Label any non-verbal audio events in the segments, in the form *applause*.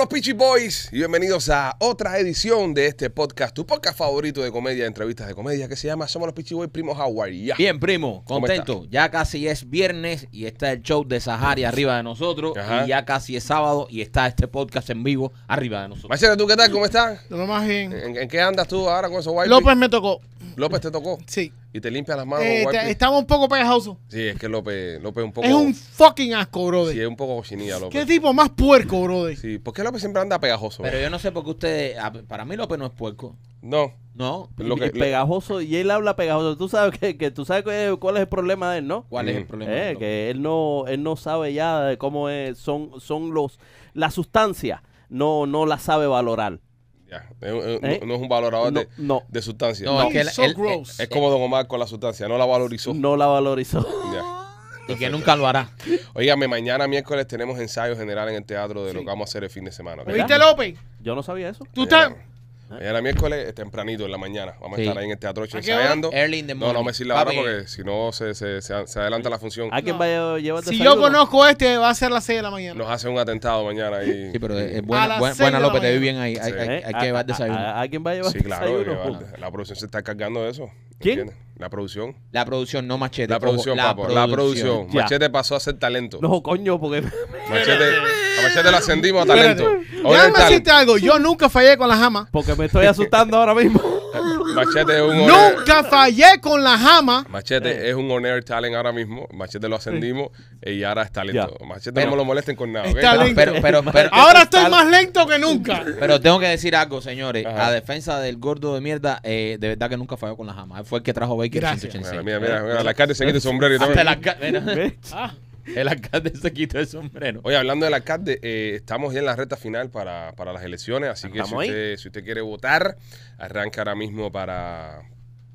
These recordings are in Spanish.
los Peachy Boys y bienvenidos a otra edición de este podcast, tu podcast favorito de comedia, entrevistas de comedia, que se llama Somos los Peachy Boys, primo Howard. Bien, primo, contento. Ya casi es viernes y está el show de Sahari arriba de nosotros. Y ya casi es sábado y está este podcast en vivo arriba de nosotros. Marcelo, ¿tú qué tal? ¿Cómo estás? ¿En, qué andas tú ahora con esos López me tocó. López te tocó. Sí. Y te limpia las manos. Eh, Estamos un poco pegajoso. Sí, es que López, López un poco. Es un fucking asco, brother. Sí, es un poco cochinilla, López. ¿Qué tipo más puerco, brother? Sí, ¿por qué López siempre anda pegajoso? Pero yo no sé por qué usted, Para mí, López no es puerco. No. No, es pegajoso, y él habla pegajoso. Tú sabes que, tú sabes cuál es el problema de él, ¿no? ¿Cuál es el mm. problema? Eh, que él no, él no sabe ya de cómo es, son, son los, la sustancia, no, no la sabe valorar. Ya, ¿Eh? No, es un valorador de, sustancia. No, es, como Don Omar con la sustancia, no la valorizó. No la valorizó. Y que nunca lo hará. Óigame, mañana miércoles tenemos ensayo general en el teatro de lo que vamos a hacer el fin de semana. ¿Viste, López? Yo no sabía eso. ¿Tú estás? Mañana miércoles, tempranito en la mañana. Vamos a estar ahí en el teatro ensayando. No, no me sirva la hora porque si no se, se, se- adelanta la función. Si yo conozco este, va a ser las 6 de la mañana. Nos hace un atentado mañana ahí. Sí, pero es buena, buena, López, te vi bien ahí. Hay, que llevar desayuno. ¿A, a, a- a quién va a llevar Sí, claro, desayuno? la producción se está cargando de eso. ¿Quién? La producción. La producción, no machete. La producción, La producción. Machete pasó a ser talento. No, coño, porque. Machete, a machete lo ascendimos a talento. ya me hiciste algo. Yo nunca fallé con la jama. Porque me estoy asustando ahora mismo. *laughs* Machete es un Nunca fallé con la jama. Machete eh. es un honor talent ahora mismo. Machete lo ascendimos y ahora está lento Machete no me lo molesten con nada. ahora estoy más lento que nunca. Pero tengo que decir algo, señores. A defensa del gordo de mierda, eh, de verdad que nunca falló con la jama. fue el que trajo Baker 186. Mira, mira, mira, la cara de quita sombrero y todo. El alcalde se quitó el sombrero. Oye, hablando del alcalde, eh, estamos ya en la recta final para, para las elecciones, así que si usted, si usted quiere votar, arranca ahora mismo para...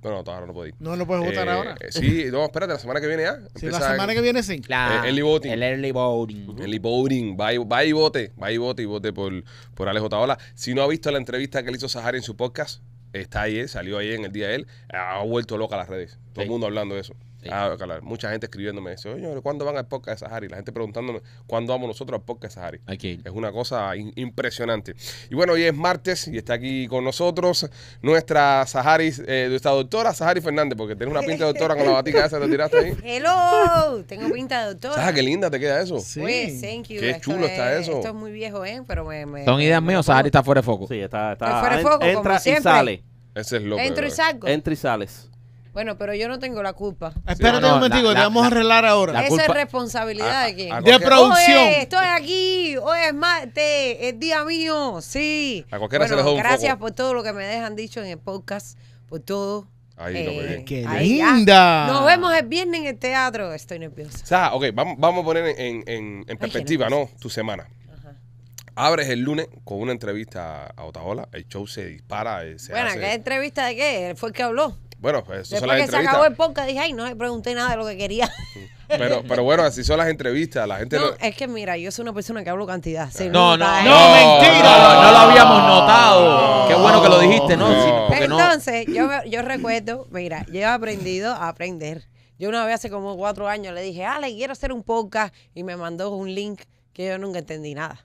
Bueno, todavía no puedo ir. No lo puedes votar eh, ahora. Sí, no, espérate, la semana que viene ya. la semana que viene sí. el early voting. El early voting. Eli Bowring, va y, va vote, va y vote y vote por, por Si no ha visto la entrevista que le hizo Sahar en su podcast, está ahí, eh, salió ahí en el día de él, ha vuelto loca las redes. Todo el mundo hablando de eso. Ah, mucha gente escribiéndome dice, oye, ¿cuándo van al podcast de Sahari? La gente preguntándome, ¿cuándo vamos nosotros al podcast de Sahari? Es una cosa impresionante. Y bueno, hoy es martes y está aquí con nosotros nuestra Sahari, eh, nuestra doctora Sahari Fernández, porque tiene una pinta de doctora con la batica esa, te tiraste ahí. *laughs* Hello, tengo pinta de doctora. ¿Sabes qué linda te queda eso? Pues, sí. thank you. Qué chulo está eso. Esto es muy viejo, ¿eh? Pero me... Son ideas mías, Sahari está fuera de foco. Sí, está... está, fuera de foco, entra y sale. Ese es loco. Entro y salgo. Entra y sales. Bueno, pero yo no tengo la culpa. Ah, espérate un momentico, te vamos a arreglar ahora. Esa es responsabilidad de ah, quién. Ah, de producción. estoy aquí, hoy es martes, es día mío, sí. bueno, Gracias por todo lo que me dejan dicho en el podcast, por todo. Ahí que eh, ¡Qué linda! Nos vemos el viernes en el teatro. Estoy nerviosa. O sea, ok, vamos, a poner en, perspectiva, ¿no? Tu semana. Ajá. Abres el lunes con una entrevista a Otaola, el show se dispara. Eh, bueno, ¿qué entrevista de qué? Fue el que habló. Bueno, pues eso son las que se acabó el podcast, dije, ay, no le pregunté nada de lo que quería. Mm. Pero, pero bueno, así son las entrevistas. La gente No, es que mira, yo soy una persona que hablo cantidad. No, no, no, mentira. No, lo habíamos notado. Qué bueno que lo dijiste, ¿no? Entonces, yo, yo recuerdo, mira, yo he aprendido a aprender. Yo una vez hace como cuatro años le dije, ah le quiero hacer un podcast y me mandó un link que yo nunca entendí nada.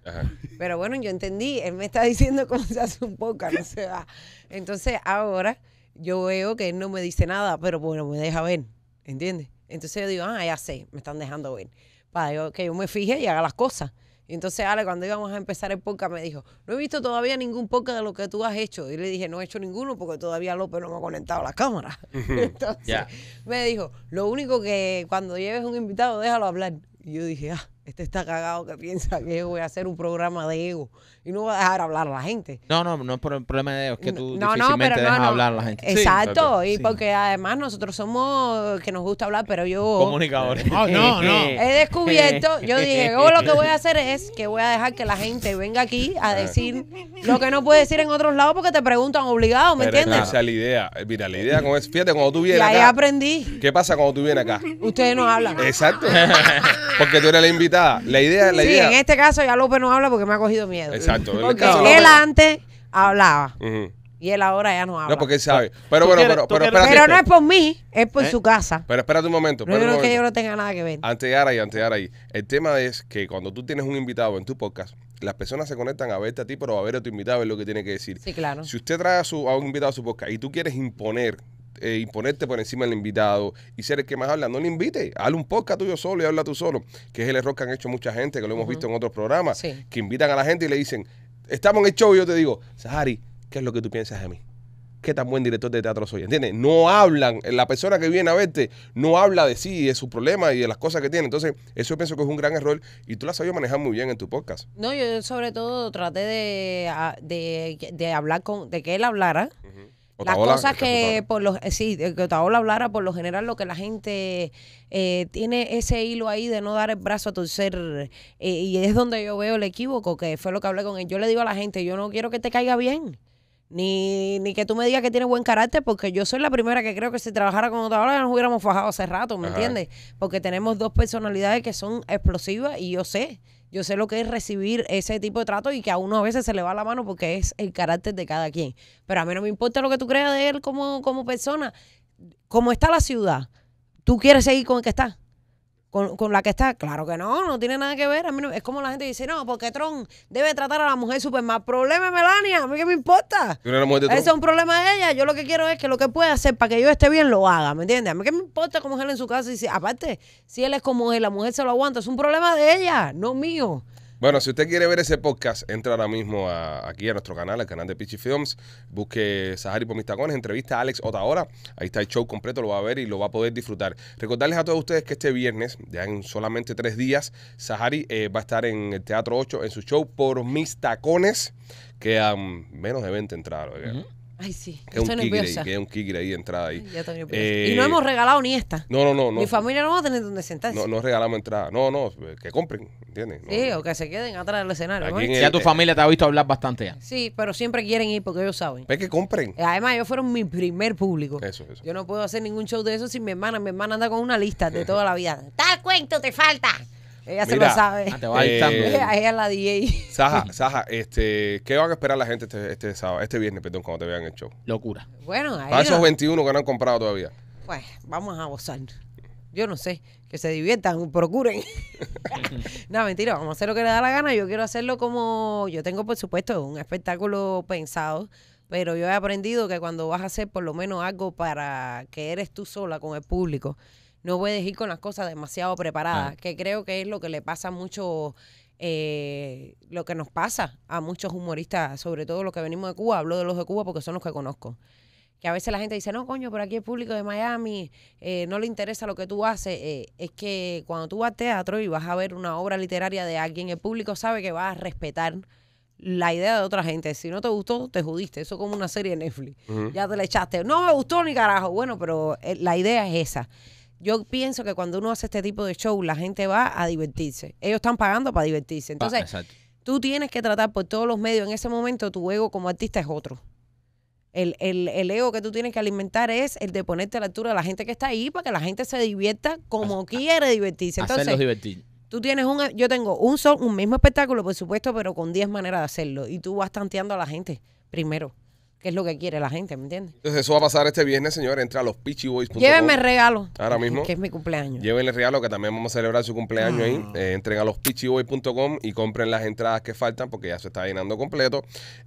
Pero bueno, yo entendí, él me está diciendo *laughs* cómo se hace un podcast, no se Entonces, ahora yo veo que él no me dice nada, pero bueno, me deja ver, ¿entiendes? Entonces yo digo, ah, ya sé, me están dejando ver. Para yo, que yo me fije y haga las cosas. Y entonces Ale, cuando íbamos a empezar el podcast, me dijo, no he visto todavía ningún podcast de lo que tú has hecho. Y le dije, no he hecho ninguno porque todavía López no me ha conectado a la cámara. *laughs* entonces me dijo, lo único que cuando lleves un invitado, déjalo hablar. Y yo dije, ah, este está cagado que piensa que voy a hacer un programa de ego y no voy a dejar hablar a la gente. No, no, no es por el problema de ego, es que tú no, difícilmente no, hablar a la gente. Exacto, y porque además nosotros somos que nos gusta hablar, pero yo. Comunicadores. no, no. *laughs* He descubierto, yo dije, yo oh, lo que voy a hacer es que voy a dejar que la gente venga aquí a ah. decir lo que no puede decir en otros lados porque te preguntan obligado, ¿me entiendes? Esa es la idea. Eh, mira, la idea con Fíjate, cuando tú vienes y acá. ahí aprendí. ¿Qué pasa cuando tú vienes acá? Ustedes no hablan. Exacto. *laughs* porque tú eres la invitada la idea, la sí, idea. en este caso ya López no habla porque me ha cogido miedo. Exacto. Este porque él antes hablaba y él ahora ya no habla. No, porque él sabe. Pero, bueno pero, pero, pero, Pero no es por mí, es por ¿Eh? su casa. Pero espérate un momento. No es que yo no tenga nada que ver. Antes de antes El tema es que cuando tú tienes un invitado en tu podcast, las personas se conectan a verte a ti, pero a ver a tu invitado es lo que tiene que decir. Sí, claro. Si usted trae a, su, a un invitado a su podcast y tú quieres imponer eh, imponerte por encima del invitado y ser el que más habla, no le invite. Haz un podcast tuyo solo y habla tú solo, que es el error que han hecho mucha gente, que lo hemos visto en otros programas, que invitan a la gente y le dicen, estamos en el show y yo te digo, Sahari, ¿qué es lo que tú piensas de mí? qué tan buen director de teatro soy. ¿Entiendes? No hablan, la persona que viene a verte no habla de sí, de sus problemas y de las cosas que tiene. Entonces, eso yo pienso que es un gran error y tú la sabido manejar muy bien en tu podcast. No, yo sobre todo traté de, ah, hablar con, de que él hablara las cosas que, por los eh, sí que Otaola hablara por lo general lo que la gente eh, tiene ese hilo ahí de no dar el brazo a torcer ser eh, y es donde yo veo el equívoco que fue lo que hablé con él yo le digo a la gente yo no quiero que te caiga bien ni, que tú me digas que tienes buen carácter, porque yo soy la primera que creo que si trabajara con Otaola nos hubiéramos fajado hace rato, ¿me entiendes? Porque tenemos dos personalidades que son explosivas y yo sé yo sé lo que es recibir ese tipo de trato y que a uno a veces se le va la mano porque es el carácter de cada quien. Pero a mí no me importa lo que tú creas de él como, como persona. Como está la ciudad, ¿tú quieres seguir con el que está? con, con, la que está. Claro que no, no tiene nada que ver. mí es como la gente dice, no, porque Tron debe tratar a la mujer super mal. Problema Melania, a mí qué me importa. Ese es un problema de ella. Yo lo que quiero es que lo que pueda hacer para que yo esté bien lo haga, ¿me entiendes? A mí qué me importa cómo es él en su casa. Y si, aparte, si él es como él, la mujer se lo aguanta, es un problema de ella, no mío. Bueno, si usted quiere ver ese podcast, entra ahora mismo a, aquí a nuestro canal, al canal de Pichi Films. Busque Sahari por mis tacones, entrevista a Alex Otahora, Ahí está el show completo, lo va a ver y lo va a poder disfrutar. Recordarles a todos ustedes que este viernes, ya en solamente tres días, Sahari eh, va a estar en el Teatro 8 en su show por mis tacones. Quedan menos de 20 entradas. Ay, sí. Es Estoy un nerviosa. ahí, es un kicker ahí entrada ahí. Ya y no eh, hemos regalado ni esta. No, no, no. Mi familia no va a tener donde sentarse. no, no regalamos entrada. No, no, que compren, ¿entiendes? Sí, o que se queden atrás del escenario. Ya tu eh, familia te ha visto hablar bastante ya. Sí, pero siempre quieren ir porque ellos saben. Es que compren. Eh, además, ellos fueron mi primer público. Eso, eso. Yo no puedo hacer ningún show de eso sin mi hermana. Mi hermana anda con una lista de toda la vida. *laughs* Tal cuento te falta. Ella se lo sabe. Ah, ella, eh, la DJ. Saja, Saja, este, ¿qué van a esperar la gente este, este, sábado, este viernes, perdón, cuando te vean el show? Locura. Bueno, ahí Para esos 21 que no han comprado todavía. Pues vamos a gozar. Yo no sé. Que se diviertan, procuren. *laughs* no, mentira, vamos a hacer lo que le da la gana. Yo quiero hacerlo como. Yo tengo, por supuesto, un espectáculo pensado. Pero yo he aprendido que cuando vas a hacer por lo menos algo para que eres tú sola con el público, no voy a decir con las cosas demasiado preparadas, que creo que es lo que le pasa mucho, eh, lo que nos pasa a muchos humoristas, sobre todo los que venimos de Cuba, hablo de los de Cuba porque son los que conozco. Que a veces la gente dice, no, coño, pero aquí el público de Miami eh, no le interesa lo que tú haces. Eh, es que cuando tú vas a teatro y vas a ver una obra literaria de alguien, el público sabe que va a respetar la idea de otra gente. Si no te gustó, te jodiste. Eso como una serie de Netflix. Ya te la echaste. No me gustó ni carajo. Bueno, pero la idea es esa yo pienso que cuando uno hace este tipo de show, la gente va a divertirse. Ellos están pagando para divertirse. Entonces, tú tienes que tratar por todos los medios. En ese momento, tu ego como artista es otro. El, ego que tú tienes que alimentar es el de ponerte a la altura de la gente que está ahí para que la gente se divierta como quiere divertirse. Entonces, divertir. Tú tienes un, yo tengo un, son, un mismo espectáculo, por supuesto, pero con 10 maneras de hacerlo. Y tú vas tanteando a la gente primero que es lo que quiere la gente, ¿me entiendes? Entonces eso va a pasar este viernes, señor. Entra a los pitchyboys.com. Llévenme regalo. Ahora mismo. Que es mi cumpleaños. Llévenle regalo, que también vamos a celebrar su cumpleaños ahí. Ah. Eh, entren a los y compren las entradas que faltan porque ya se está llenando completo.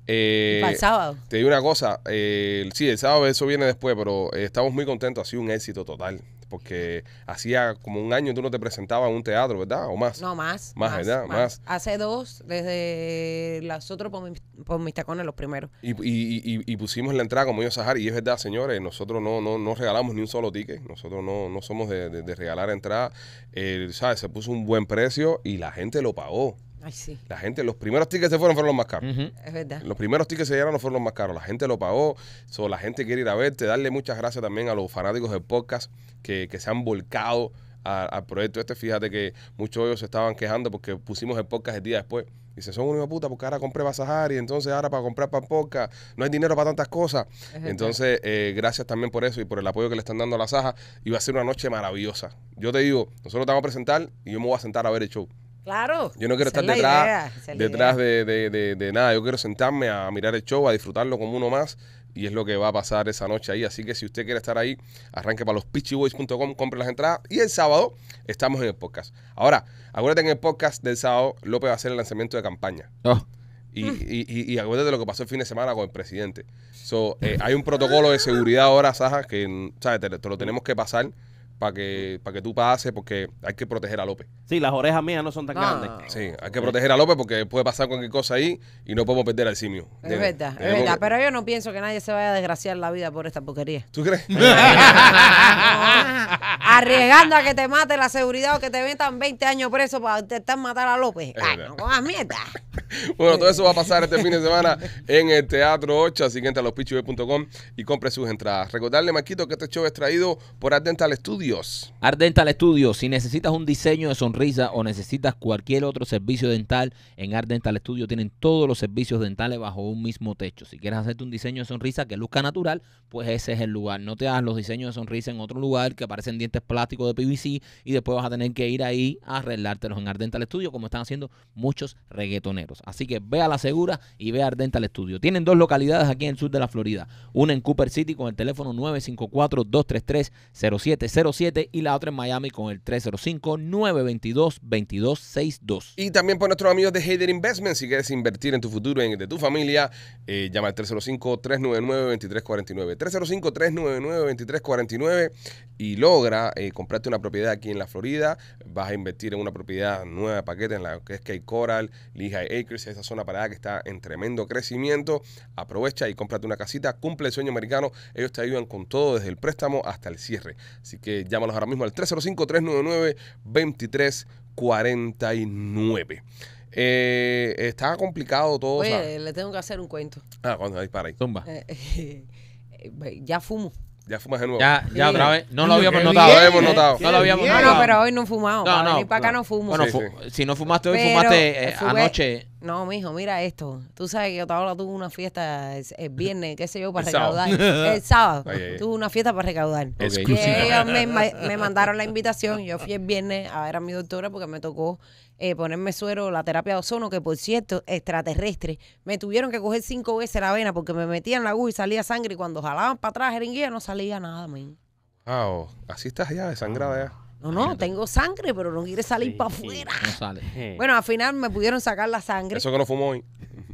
Eh, Para el sábado. Te digo una cosa. Eh, sí, el sábado eso viene después, pero eh, estamos muy contentos. Ha sido un éxito total porque hacía como un año tú no te presentabas a un teatro, ¿verdad? ¿O más? No, más. Más, ¿verdad? Hace dos, desde las otras por, por, mis tacones, los primeros. Y, pusimos la entrada como yo, Sahar, y es verdad, señores, nosotros no, no, no regalamos ni un solo ticket, nosotros no, no somos de, regalar entrada. ¿Sabes? Se puso un buen precio y la gente lo pagó. La gente, los primeros tickets se fueron, fueron los más caros. Es verdad. Los primeros tickets se no fueron los más caros. La gente lo pagó, la gente quiere ir a verte. Darle muchas gracias también a los fanáticos del podcast que, se han volcado al proyecto este. Fíjate que muchos de ellos se estaban quejando porque pusimos el podcast el día después. Dice, son una puta porque ahora compré y entonces ahora para comprar para podcast no hay dinero para tantas cosas. Entonces, eh, gracias también por eso y por el apoyo que le están dando a la Saja. Y va a ser una noche maravillosa. Yo te digo, nosotros te vamos a presentar y yo me voy a sentar a ver el show. Claro. Yo no quiero estar detrás, detrás de, nada. Yo quiero sentarme a mirar el show, a disfrutarlo como uno más. Y es lo que va a pasar esa noche ahí. Así que si usted quiere estar ahí, arranque para los pitchyboys.com, compre las entradas. Y el sábado estamos en el podcast. Ahora, acuérdate en el podcast del sábado, López va a hacer el lanzamiento de campaña. Oh. Y, y, y, acuérdate de lo que pasó el fin de semana con el presidente. Eh, hay un protocolo de seguridad ahora, Saja, que ¿sabes? te, lo tenemos que pasar para que, para que tú pases, porque hay que proteger a López. Sí, las orejas mías no son tan ah. grandes. Sí, hay que proteger a López porque puede pasar cualquier cosa ahí y no podemos perder al simio. Es verdad, es verdad. Pero yo no pienso que nadie se vaya a desgraciar la vida por esta porquería. ¿Tú crees? *laughs* Arriesgando a que te mate la seguridad o que te metan 20 años preso para intentar matar a López. Ah, no mierda. *laughs* Bueno, todo eso va a pasar este fin de semana en el Teatro 8, así que entra a lospichubes.com y compre sus entradas. Recordarle, Maquito, que este show es traído por atentos Studio. Ardental Art Dental Studios. Si necesitas un diseño de sonrisa o necesitas cualquier otro servicio dental, en Art Dental Studio tienen todos los servicios dentales bajo un mismo techo. Si quieres hacerte un diseño de sonrisa que luzca natural, pues ese es el lugar. No te hagas los diseños de sonrisa en otro lugar que aparecen dientes plásticos de PVC y después vas a tener que ir ahí a arreglártelos en Art Dental Studio, como están haciendo muchos reggaetoneros. Así que ve a la segura y ve a Art Dental Studio. Tienen dos localidades aquí en el sur de la Florida. Una en Cooper City con el teléfono 954 233 070 y la otra en Miami con el 305-922-2262. Y también por nuestros amigos de Hader Investment, si quieres invertir en tu futuro, en el de tu familia, eh, llama al 305-399-2349. 305-399-2349 y logra eh, comprarte una propiedad aquí en la Florida. Vas a invertir en una propiedad nueva de paquete en la que es Key Coral, Lehigh Acres, esa zona parada que está en tremendo crecimiento. Aprovecha y cómprate una casita, cumple el sueño americano. Ellos te ayudan con todo desde el préstamo hasta el cierre. Así que llámalos ahora mismo al 305-399-2349. Eh, está complicado todo. Oye, le tengo que hacer un cuento. Ah, cuando dispara ahí. Tumba. Eh, eh, eh, ya fumo. Ya fumas de nuevo. Ya, ya otra vez. No lo habíamos notado. lo habíamos notado. No lo habíamos notado. No, pero hoy no fumamos. No, para no, para acá no, fumo. Bueno, si no fumaste hoy, fumaste anoche. No, mijo, mira esto. Tú sabes que yo todavía tuve una fiesta el, viernes, qué sé yo, para *laughs* recaudar. El sábado. *laughs* Tuve una fiesta para recaudar. Okay. me, mandaron la invitación. Yo fui el viernes a ver a mi doctora porque me tocó eh, ponerme suero, la terapia de ozono, que por cierto, extraterrestre. Me tuvieron que coger cinco veces la vena porque me metían la aguja y salía sangre. Y cuando jalaban para atrás, jeringuilla, no salía nada, mijo. Ah, así estás ya, desangrada ya. No, no, tengo sangre, pero no quiere salir para afuera. *laughs* Bueno, al final me pudieron sacar la sangre. Eso que no fumó hoy.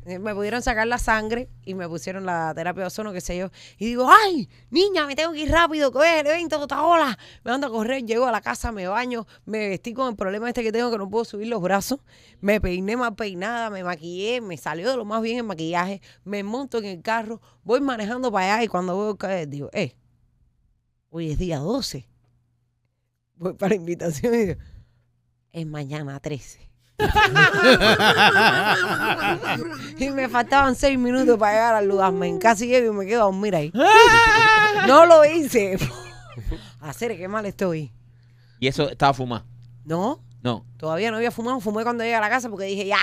Eh, me pudieron sacar la sangre y me pusieron la terapia de ozono, qué sé yo. Y digo, ay, niña, me tengo que ir rápido, que es el evento, toda ola. Me ando a correr, llego a la casa, me baño, me vestí con el problema este que tengo, que no puedo subir los brazos. Me peiné más peinada, me maquillé, me salió de lo más bien el maquillaje. Me monto en el carro, voy manejando para allá y cuando veo caer, digo, eh, hoy es día 12 voy para invitación y digo, es mañana 13. y me faltaban seis minutos para llegar al lugar. En casi llego y me quedo a dormir ahí. no lo hice. *laughs* Hacer qué mal estoy. ¿Y eso estaba fumado? No. No. Todavía no había fumado. Fumé cuando llegué a la casa porque dije, ya,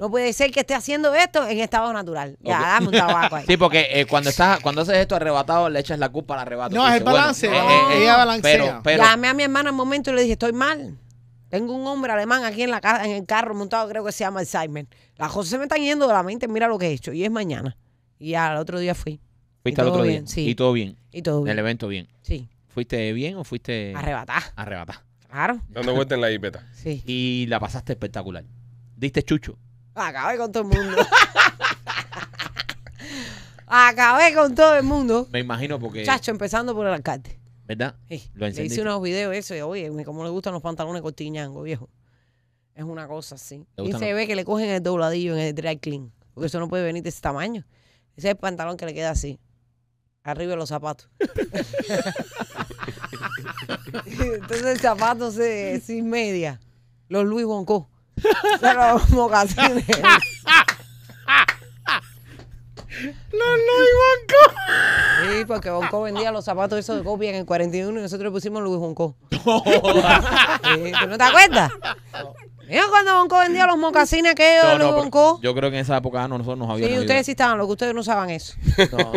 no puede ser que esté haciendo esto en estado natural. Ya, un *laughs* Sí, porque eh, cuando estás, cuando haces esto arrebatado, le echas la culpa al arrebato. No, es balance. Eh, eh, Ella balancea. Pero, Llamé a mi hermana un momento y le dije, estoy mal. Tengo un hombre alemán aquí en la casa, en el carro montado, creo que se llama Alzheimer. Las cosas se me están yendo de la mente, mira lo que he hecho. Y es mañana. Y al otro día fui. fuiste al otro día. Y todo bien. Y todo bien El evento bien. Sí. ¿Fuiste bien o fuiste arrebatada arrebatada? Claro. Dando vuelta en la hipeta. Sí. Y la pasaste espectacular. Diste chucho. Acabé con todo el mundo. Acabé con todo el mundo. Me imagino porque. Chacho, empezando por el alcalde. ¿Verdad? Sí. le hice unos videos eso y oye, como le gustan los pantalones cortiñangos, viejo. Es una cosa así. Y se ve que le cogen el dobladillo en el dry clean. Porque eso no puede venir de ese tamaño. Ese es el pantalón que le queda así. Arriba de los zapatos. *laughs* Entonces el zapato se, sin media. Los Luis Bonco de los mocasines. no, Luis Bonco. Sí, porque Bonco vendía los zapatos esos de copia en el 41 y nosotros le pusimos Luis Bonco. no te acuerdas? Mira cuando Bonco vendía los mocasines que no, Luis Bonco. Yo creo que en esa época no, nosotros no habíamos. Sí, ustedes sí estaban, lo que ustedes no sabían eso. No.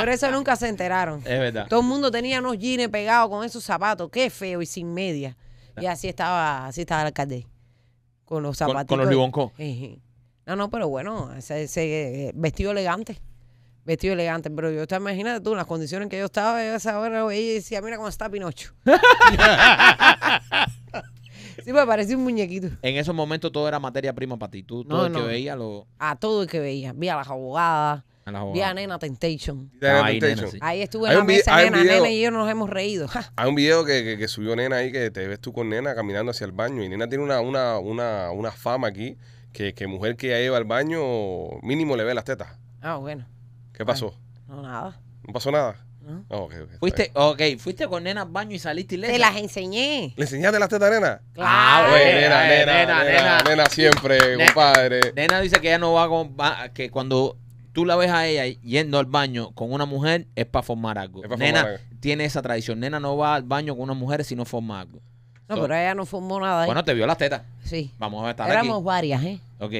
Por eso nunca se enteraron. Es verdad. Todo el mundo tenía unos jeans pegados con esos zapatos. Qué feo y sin media. Y así estaba, así estaba el alcalde. Con los zapatos. Con, los riboncos. No, no, pero bueno, ese, eh, vestido elegante. Vestido elegante, pero yo te imaginas tú, las condiciones en que yo estaba, yo esa hora ella decía, mira cómo está Pinocho. *laughs* sí, me pues, parecía un muñequito. En esos momentos todo era materia prima para ti. Tú, todo el que veía lo. A todo el que veía. Vi a las abogadas, a Nena Temptation. Ahí estuve en la mesa, Nena, Nena y yo nos hemos reído. Hay un video que, que, subió Nena ahí que te ves tú con Nena caminando hacia el baño. Y Nena tiene una, una, una, una fama aquí que, que mujer que lleva al baño mínimo le ve las tetas. Ah, bueno. ¿Qué pasó? no, nada. ¿No pasó nada? ¿No? Ah, okay, fuiste, ok, fuiste con nena al baño y saliste y le. Te las enseñé. ¿Le enseñaste las tetas, a nena? Claro. Ah, eh, nena, nena, nena, nena, nena, siempre, compadre. Nena dice que ella no va, con, que cuando tú la ves a ella yendo al baño con una mujer, es para formar algo. nena tiene esa tradición. Nena no va al baño con una mujer si no forma algo. No, pero ella no formó nada. ¿eh? Bueno, te vio las tetas. Sí. Vamos a estar Éramos varias, ¿eh? Ok.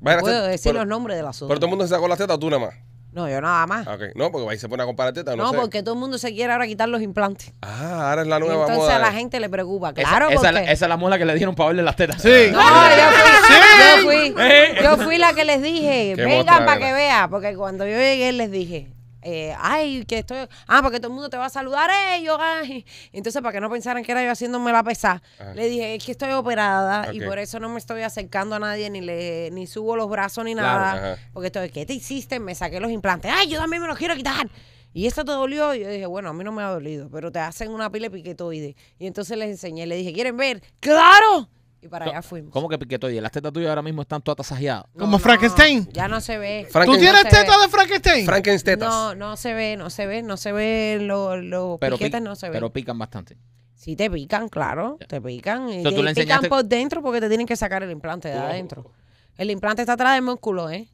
Puedo decir los nombres de las otras. Pero todo el mundo se sacó las tetas o tú nada más. No, yo nada más. No, porque ahí se pone a comparar teta, no, porque todo el mundo se quiere ahora quitar los implantes. Ah, ahora es la nueva entonces a la gente le preocupa, claro. Esa, esa, es la mola que le dieron para verle las tetas. Sí. No, yo fui, yo fui, eh. yo fui la que les dije, vengan para que vean, porque cuando yo llegué les dije, eh, ay, que estoy, ah, porque todo el mundo te va a saludar, ellos, eh, ay. Entonces, para que no pensaran que era yo haciéndome la pesada, ah. le dije, es que estoy operada y por eso no me estoy acercando a nadie, ni le, ni subo los brazos ni nada. porque estoy, que te hiciste? Me saqué los implantes, ay, yo también me los quiero quitar. Y esto te dolió. Y yo dije, bueno, a mí no me ha dolido, pero te hacen una pila piquetoide. Y entonces les enseñé, le dije, ¿quieren ver? ¡Claro! Y para allá fuimos. ¿Cómo que piquete? Oye, las tetas tuyas ahora mismo están todas tasajeadas. ¿Como Frankenstein? Ya no se ve. ¿Tú tienes tetas de Frankenstein? Frankenstein. No, no se ve, no se ve, no se ve, los piquetes no se ven. pero pican bastante. sí te pican, claro, te pican. Y te pican por dentro porque te tienen que sacar el implante de adentro. El implante está atrás del músculo, ¿eh?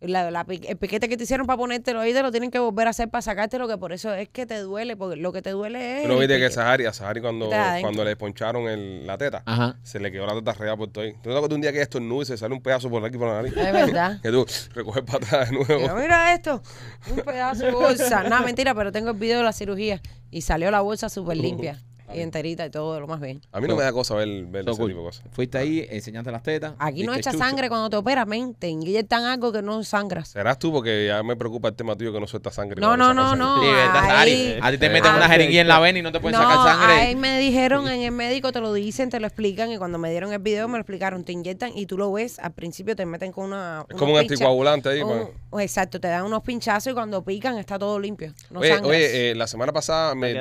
La, la, el piquete que te hicieron para ponértelo ahí te lo tienen que volver a hacer para sacártelo, que por eso es que te duele, porque lo que te duele es. Pero viste que Sahari, a Sahari cuando, cuando le poncharon el, la teta, se le quedó la teta rea por todo ahí. ¿Tú no decir un día que esto nube, se sale un pedazo por aquí por la nariz? Es verdad. *laughs* que tú recoges para atrás de nuevo. mira esto, un pedazo de bolsa. no, mentira, pero tengo el video de la cirugía y salió la bolsa súper limpia. *laughs* y enterita y todo lo más bien. A mí no, me da cosa ver, ver ese tipo de cosas. Fuiste ahí, enseñaste las tetas. Aquí no echa sangre cuando te operas, men. Te inyectan algo que no sangras. Serás tú porque ya me preocupa el tema tuyo que no suelta sangre. No, no, no, no. A ti te meten una jeringuilla en la vena y no te pueden sacar sangre. ahí me dijeron en el médico, te lo dicen, te lo explican y cuando me dieron el video me lo explicaron, te inyectan y tú lo ves, al principio te meten con una... Es como un anticoagulante ahí. Pues. exacto, te dan unos pinchazos y cuando pican está todo limpio, oye, eh, la semana pasada me,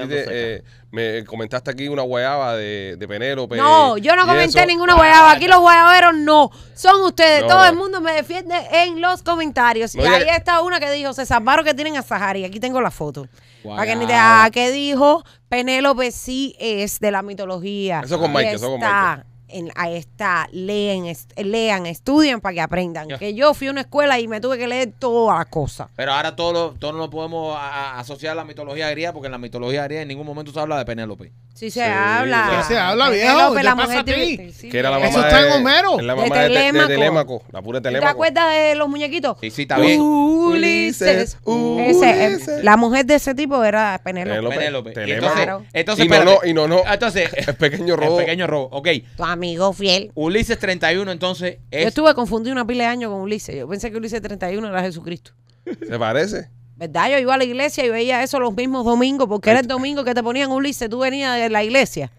me comentaste aquí una guayaba de, de Penélope. No, yo no comenté ninguna guayaba. Aquí los guayaberos no. Son ustedes. Todo el mundo me defiende en los comentarios. y ahí está una que dijo, se salvaron que tienen a Sahari. Aquí tengo la foto. Para que ni te... ah, que dijo Penélope sí es de la mitología. Eso con Mike, eso con Mike en, a esta, lean, lean, estudien para que aprendan. Que yo fui a una escuela y me tuve que leer todas las cosas. Pero ahora todos lo, no podemos asociar a la mitología griega, porque en la mitología griega en ningún momento se habla de Penélope. Si se habla. se habla, viejo. ¿Qué pasa Que era la mamá Eso está en Homero. Es la mamá de, Telémaco. la pura Telémaco. ¿Te acuerdas de los muñequitos? Sí, sí, está bien. Ulises. Ulises. Eh, la mujer de ese tipo era Penélope. Penélope. Telémaco. Entonces, entonces, y no, y no, no. Entonces, *laughs* el pequeño robo. El pequeño robo, ok. Tu amigo fiel. Ulises 31, entonces. Es... Yo estuve confundido una pila de años con Ulises. Yo pensé que Ulises 31 era Jesucristo. ¿Se parece? ¿Verdad? Yo iba a la iglesia y veía eso los mismos domingos, porque era el domingo que te ponían Ulises, tú venías de la iglesia.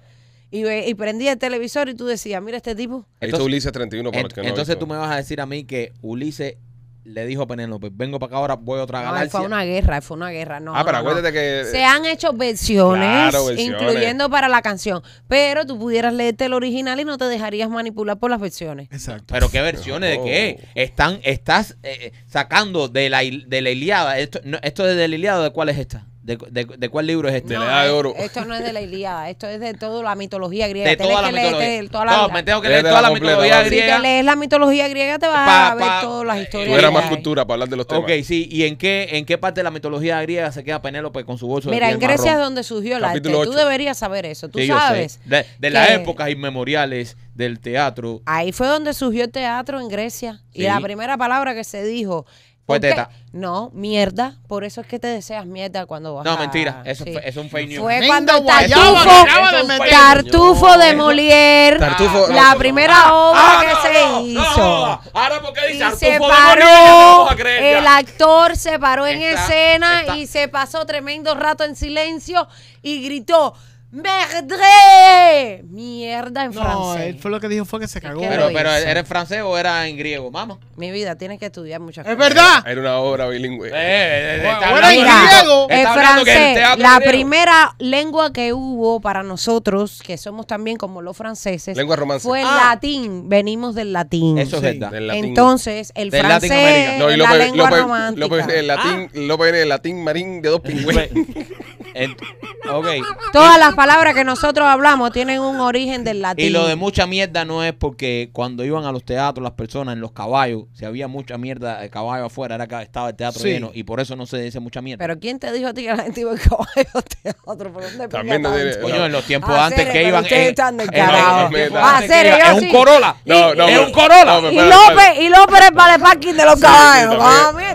Y, prendías el televisor y tú decías, mira este tipo. Entonces, Ulises 31 por no Entonces tú me vas a decir a mí que Ulises le dijo Penélope, pues vengo para acá ahora, voy otra galaxia. Fue una guerra, fue una guerra. ah, pero acuérdate que... Eh, Se han hecho versiones, incluyendo para la canción, pero tú pudieras leerte el original y no te dejarías manipular por las versiones. Exacto. Pero ¿qué versiones de qué? Están, estás eh, eh, sacando de la, de la Iliada, esto, esto de la Iliada, ¿de cuál es esta? ¿De, de, de cuál libro es este? de la Edad de eh, Oro. Esto no es de la Ilíada, esto es de toda la mitología griega. De Tienes que Leer, toda la, no, me tengo que leer toda la, mitología griega. Si te lees la mitología griega te vas a ver todas las eh, historias. era más cultura para hablar de los temas. Ok, sí. ¿Y en qué, en qué parte de la mitología griega se queda Penélope con su bolso Mira, de mira en Grecia es donde surgió la arte. Tú deberías saber eso. Tú sabes. De, las épocas inmemoriales del teatro. Ahí fue donde surgió el teatro en Grecia. Y la primera palabra que se dijo pues no, mierda. Por eso es que te deseas mierda cuando vas. No, mentira. Eso es un fake news. Fue cuando Tartufo, de Tartufo de Molière, la primera obra que se hizo. Ahora porque dice Y se paró, el actor se paró en escena y se pasó tremendo rato en silencio y gritó, Merdre. Mierda en francés. No, él fue lo que dijo fue que se cagó. Pero, pero ¿era en francés o era en griego? Mamá. Mi vida, tienes que estudiar muchas cosas. ¡Es verdad! Era una obra bilingüe. Eh, eh, eh bueno, en griego. En francés, la primera lengua que hubo para nosotros, que somos también como los franceses, lengua fue el ah. latín. Venimos del latín. Eso es verdad. latín. Entonces, el francés no, y la lengua Lope, romántica. Lope, el latín, ah. viene el latín marín de dos ah. pingües. *laughs* Todas las palabras que nosotros hablamos tienen un origen del latín. Y lo de mucha mierda no es porque cuando iban a los teatros las personas en los caballos, si había mucha mierda el caballo afuera, era que estaba el teatro lleno y por eso no se dice mucha mierda. Pero ¿quién te dijo a ti que la gente iba al caballo teatro? ¿Por También no tiene, en los tiempos ah, antes que iban ah, es un corola es un Corolla. y López, y López es para el parking de los caballos. También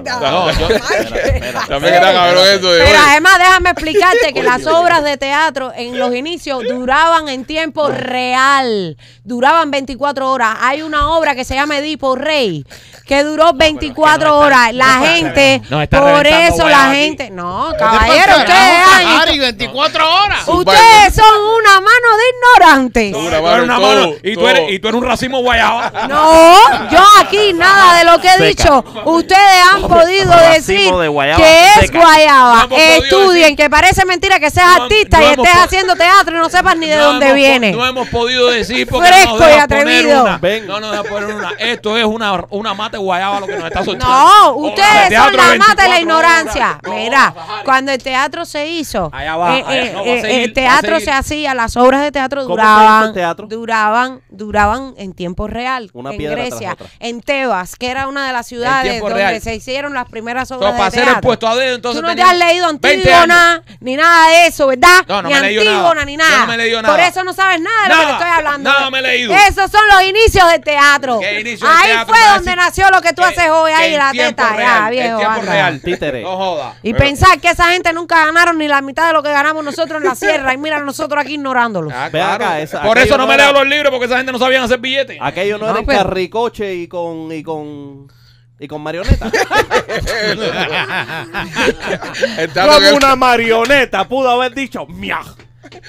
está cabrón eso. Pero además déjame explicar fíjate que las obras de teatro en los inicios duraban en tiempo real, duraban 24 horas. Hay una obra que se llama Edipo Rey que duró 24 horas. la gente, por eso la gente, no, caballero, ustedes 24 horas. Ustedes son una mano de ignorantes. y, tú eres, un racimo guayaba. No, yo aquí nada de lo que he dicho. Ustedes han podido decir que es guayaba. Estudien, que parece mentira que seas artista y estés haciendo teatro y no sepas ni de dónde viene. No hemos podido decir porque Fresco no atrevido. Poner una. No nos a poner una. Esto es una, una mata guayaba lo que nos está soltando. No, ustedes son la mata de la ignorancia. Mira, cuando el teatro se hizo, el teatro se hacía, las obras de teatro duraban, duraban, duraban en tiempo real. Una en Grecia, en Tebas, que era una de las ciudades donde se hicieron las primeras obras de teatro. No a puesto adentro, entonces Tú no te has leído Antígona, ni nada de eso, ¿verdad? No, no ni me ni nada. no me he leído nada. Por eso no sabes nada de lo que estoy hablando. Nada me he leído. Esos son los inicios del teatro. ¿Qué inicios ahí del teatro, fue donde nació lo que tú haces hoy, ahí la teta. ya, viejo. El tiempo real, títere. No joda. Y pensar que esa gente nunca ganaron ni la mitad de lo que ganamos nosotros en la sierra. y mira, nosotros aquí ignorándolos. Ah, Por eso no me leo los libros, porque esa gente no sabían hacer billetes. Aquello no, era en pues. carricoche y con. Y con y con marioneta. Como una marioneta pudo haber dicho miau.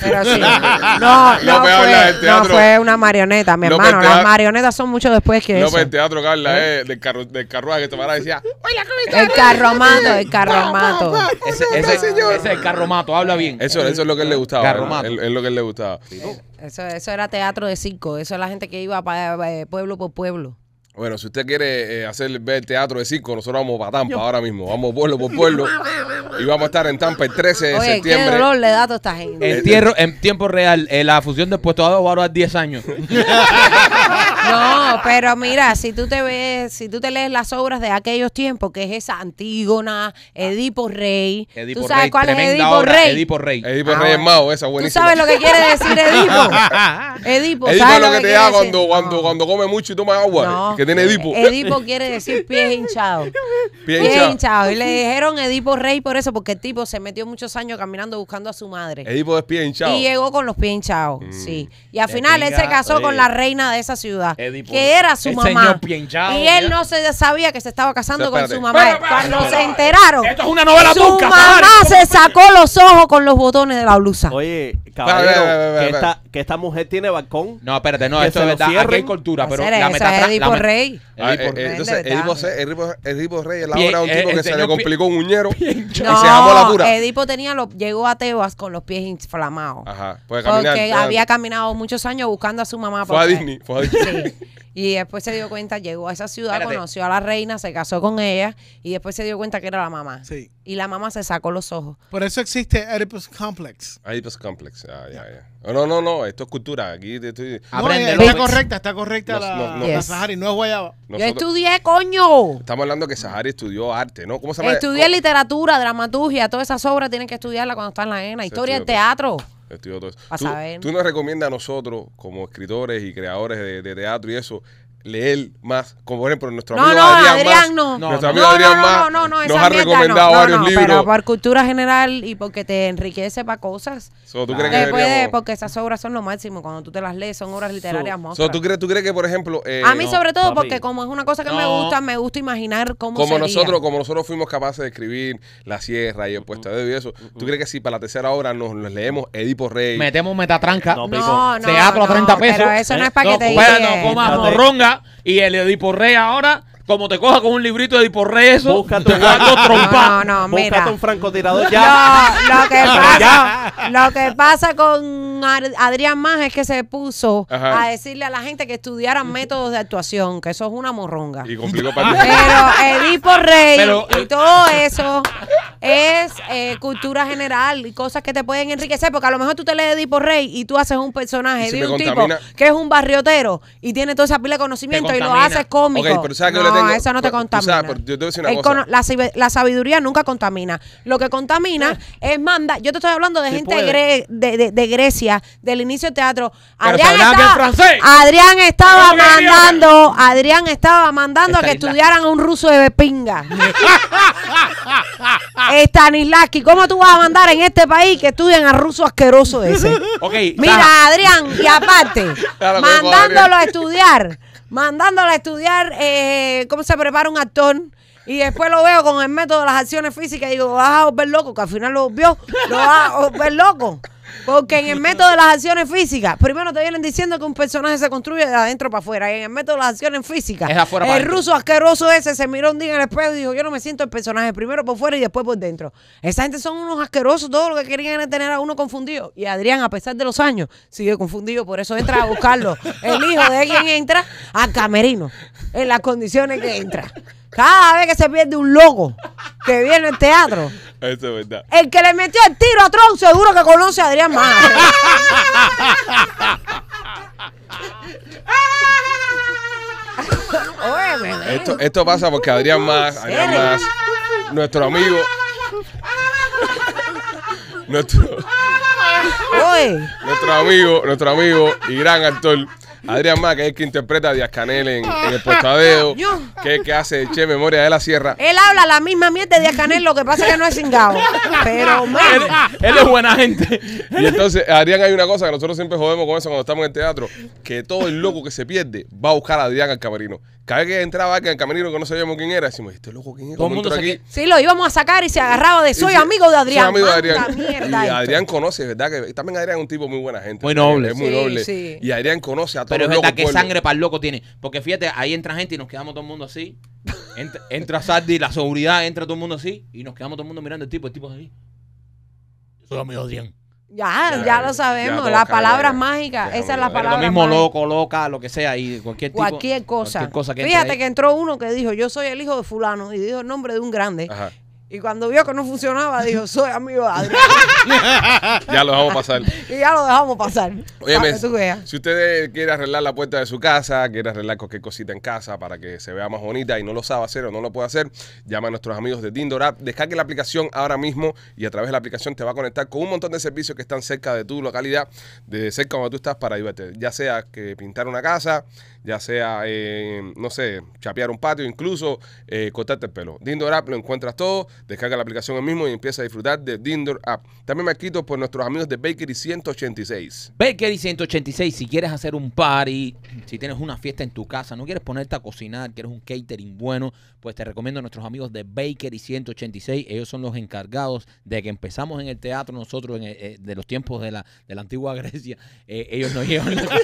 Pero sí. *laughs* No, no, fue, no fue una marioneta, mi hermano. Las marionetas son mucho después que eso. el teatro, Carla, eh, del, carruaje que te paraba y decía, ¡Hola, El carromato, el carromato. Ese, ese es el carromato, habla bien. Eso, eso es lo que él le gustaba. Carromato. Es lo que él le gustaba. Eh, eso, eso era teatro de circo. Eso es la gente que iba eh, pueblo por pueblo. Bueno, si usted quiere eh, hacer ver teatro de circo, nosotros vamos para Tampa ahora mismo. Vamos pueblo por pueblo. y vamos a estar en Tampa el 13 de septiembre. qué dolor le da a toda esta gente. En, en tiempo real, eh, la fusión de puesto va a durar 10 años. *laughs* No, pero mira, si tú te ves, si tú te lees las obras de aquellos tiempos, que es esa Antígona, Edipo Rey. Edipo ¿Tú sabes cuál es Edipo Rey? Edipo Rey. Edipo ah, Rey es Mao, esa ¿Tú sabes lo que quiere decir Edipo? *laughs* Edipo, ¿sabes lo que te da cuando, cuando, cuando come mucho y toma agua. No tiene Edipo. Edipo quiere decir pies *laughs* hinchados. Pies hinchados. Y le dijeron Edipo Rey por eso, porque el tipo se metió muchos años caminando buscando a su madre. Edipo es pies hinchados. Y llegó con los pies hinchados, mm. sí. Y al final él se casó con eh. la reina de esa ciudad, que era su mamá. y él no se sabía que se estaba casando con su mamá. Cuando se enteraron, esto es una novela su mamá se sacó los ojos con los botones de la blusa. Oye, caballero, que esta, mujer tiene balcón. No, espérate, no, esto es verdad. Aquí hay cultura, pero la Rey Ah, eh, entonces, Edipo, Edipo, Edipo, Rey es la obra de un tipo eh, que se le complicó un uñero y se llamó la pura. Edipo tenía llegó a Tebas con los pies inflamados. Porque eh, había caminado muchos años buscando a su mamá. Fue a Fue a *laughs* Disney. Y después se dio cuenta, llegó a esa ciudad, conoció a la reina, se casó con ella y después se dio cuenta que era la mamá. Sí. Y la mamá se sacó los ojos. Por eso existe Oedipus Complex. Oedipus Complex, ah, ya, ya. Oh, no, no, no, esto es cultura. Aquí estoy... Eh, está correcta, está correcta No, la, no, no. Sahari, no es guayaba. Yo estudié, coño. Estamos hablando que Sahari estudió arte, ¿no? ¿Cómo se llama? Estudié oh. literatura, dramaturgia, todas esas obras tienen que estudiarla cuando están en la ENA. Historia del pues. teatro. ¿Tú, nos recomiendas a nosotros, como escritores y creadores de, teatro y eso, leer más, como por ejemplo nuestro amigo Adrián, no. nuestro amigo Adrián nos ha recomendado varios libros. Pero por cultura general y porque te enriquece para cosas. ¿tú que puede, porque esas obras son lo máximo, cuando tú te las lees son obras literarias so, so, ¿tú, crees, ¿Tú crees que, por ejemplo... Eh, a mí sobre todo, porque como es una cosa que me gusta, me gusta imaginar cómo como Nosotros, como nosotros fuimos capaces de escribir La Sierra y El mm, Puesto de mm, y eso, ¿tú crees que si para la tercera obra nos, leemos Edipo Rey? Metemos metatranca, no, no, 30 pesos. pero eso no es para que eh, te diga. Bueno, morronga y el Edipo Rey ahora como te coja con un librito de Rey eso busca un- *laughs* trompa. trompar. No, no, un francotirador *laughs* ya. Lo, que pasa, lo que pasa con Adrián Más es que se puso a decirle a la gente que estudiaran métodos de actuación, que eso es una morronga. Y complicó para Pero Edipo Rey y eh. todo eso es eh, cultura general y cosas que te pueden enriquecer, porque a lo mejor tú te lees Edipo Rey y tú haces un personaje de un tipo que es un barriotero y tiene toda esa pila de conocimiento y lo haces cómico. No, eso no te contamina. La, sabiduría nunca contamina. Lo que contamina es manda. Yo te estoy hablando de gente de, Grecia, del inicio del teatro. Adrián, estaba, Adrián mandando, Adrián estaba mandando a que estudiaran a un ruso de pinga. *laughs* Stanislavski, ¿cómo tú vas a mandar en este país que estudien a ruso asqueroso ese? Mira, Adrián, y aparte, mandándolo a estudiar mandándola a estudiar eh, cómo se prepara un actor. Y después lo veo con el método de las acciones físicas y digo, vas a volver loco, que al final lo vio, lo vas a volver loco. Porque en el método de las acciones físicas, primero te vienen diciendo que un personaje se construye de adentro para afuera. Y en el método de las acciones físicas, el ruso asqueroso ese se miró un día en el espejo y dijo: Yo no me siento el personaje, primero por fuera y después por dentro. Esa gente son unos asquerosos, todo lo que querían era tener a uno confundido. Y Adrián, a pesar de los años, sigue confundido, por eso entra a buscarlo. El hijo de quien entra a camerino, en las condiciones que entra. Cada vez que se pierde un loco que viene al teatro. Eso es verdad. El que le metió el tiro a Tron seguro que conoce a Adrián Mar. *laughs* esto, esto pasa porque Adrián Más, nuestro amigo, nuestro, nuestro amigo, nuestro amigo y gran actor. Adrián Má, que es el que interpreta a Díaz Canel en, El Portadeo, que, que hace Che Memoria de la Sierra. Él habla la misma mierda de Díaz Canel, lo que pasa es que no es cingado. Pero, Él, es buena gente. Y entonces, Adrián, hay una cosa que nosotros siempre jodemos con eso cuando estamos en el teatro, que todo el loco que se pierde va a buscar a Adrián al camerino. Cada vez que entraba alguien al camerino que no sabíamos quién era, decimos, este loco quién es? ¿Cómo aquí? Sí, lo íbamos a sacar y se agarraba de soy amigo de Adrián. Soy amigo de Adrián. y Adrián conoce, ¿verdad? Que también Adrián es un tipo muy buena gente. Muy noble. Es muy noble. Sí. Y Adrián conoce a todos pero es verdad que sangre para el loco tiene. Porque fíjate, ahí entra gente y nos quedamos todo el mundo así. Entra, *laughs* entra Sardi, la seguridad, entra todo el mundo así. Y nos quedamos todo el mundo mirando el tipo. El tipo es ahí. Eso amigo ya, ya, lo sabemos. las palabras mágicas, esas la las palabras. Lo mismo loco, loca, lo que sea, y cualquier tipo, Cualquier cosa. cosa Fíjate que entró uno que dijo: Yo soy el hijo de Fulano, y dijo el nombre de un grande. Ajá. Y cuando vio que no funcionaba, dijo, soy amigo de *laughs* ya lo dejamos pasar. *laughs* y ya lo dejamos pasar. Óyeme, si usted quiere arreglar la puerta de su casa, quiere arreglar cualquier cosita en casa para que se vea más bonita y no lo sabe hacer o no lo puede hacer, llama a nuestros amigos de Dindorap. App. Descargue la aplicación ahora mismo y a través de la aplicación te va a conectar con un montón de servicios que están cerca de tu localidad, de cerca donde tú estás para ayudarte. Ya sea que pintar una casa, ya sea, eh, no sé, chapear un patio, incluso eh, cortarte el pelo. Dindorap lo encuentras todo Descarga la aplicación el mismo y empieza a disfrutar de Dindor App. También me quito por nuestros amigos de Bakery 186. Bakery 186, si quieres hacer un party, si tienes una fiesta en tu casa, no quieres ponerte a cocinar, quieres un catering bueno, pues te recomiendo a nuestros amigos de Bakery 186. Ellos son los encargados de que empezamos en el teatro nosotros eh, eh, de los tiempos de la, antigua *laughs* Grecia. Eh, ellos nos llevan la,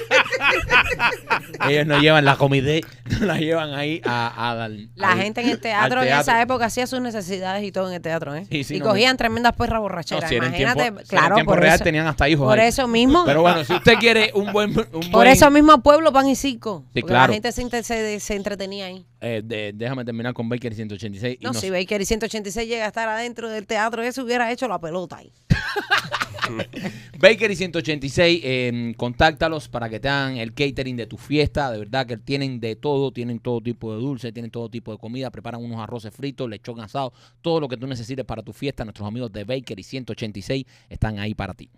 *laughs* ellos nos llevan la comida, *laughs* nos la llevan ahí a, a, la gente en el teatro en esa época hacía sus necesidades y todo en el teatro, ¿eh? y cogían tremendas perras borracheras. Imagínate, claro. por real eso, tenían hasta hijos. Por eso mismo. Pero bueno, si usted quiere un buen. por eso mismo, pueblo, pan y circo. La gente se, entretenía ahí. Eh, déjame terminar con Baker 186. Y no, si Baker 186 llega a estar adentro del teatro, eso hubiera hecho la pelota ahí. *laughs* *laughs* Bakery 186, em, contáctalos para que te hagan el catering de tu fiesta. De verdad que tienen de todo, tienen todo tipo de dulce, tienen todo tipo de comida, preparan unos arroces fritos, lechón asado, todo lo que tú necesites para tu fiesta. Nuestros amigos de Bakery 186 están ahí para ti.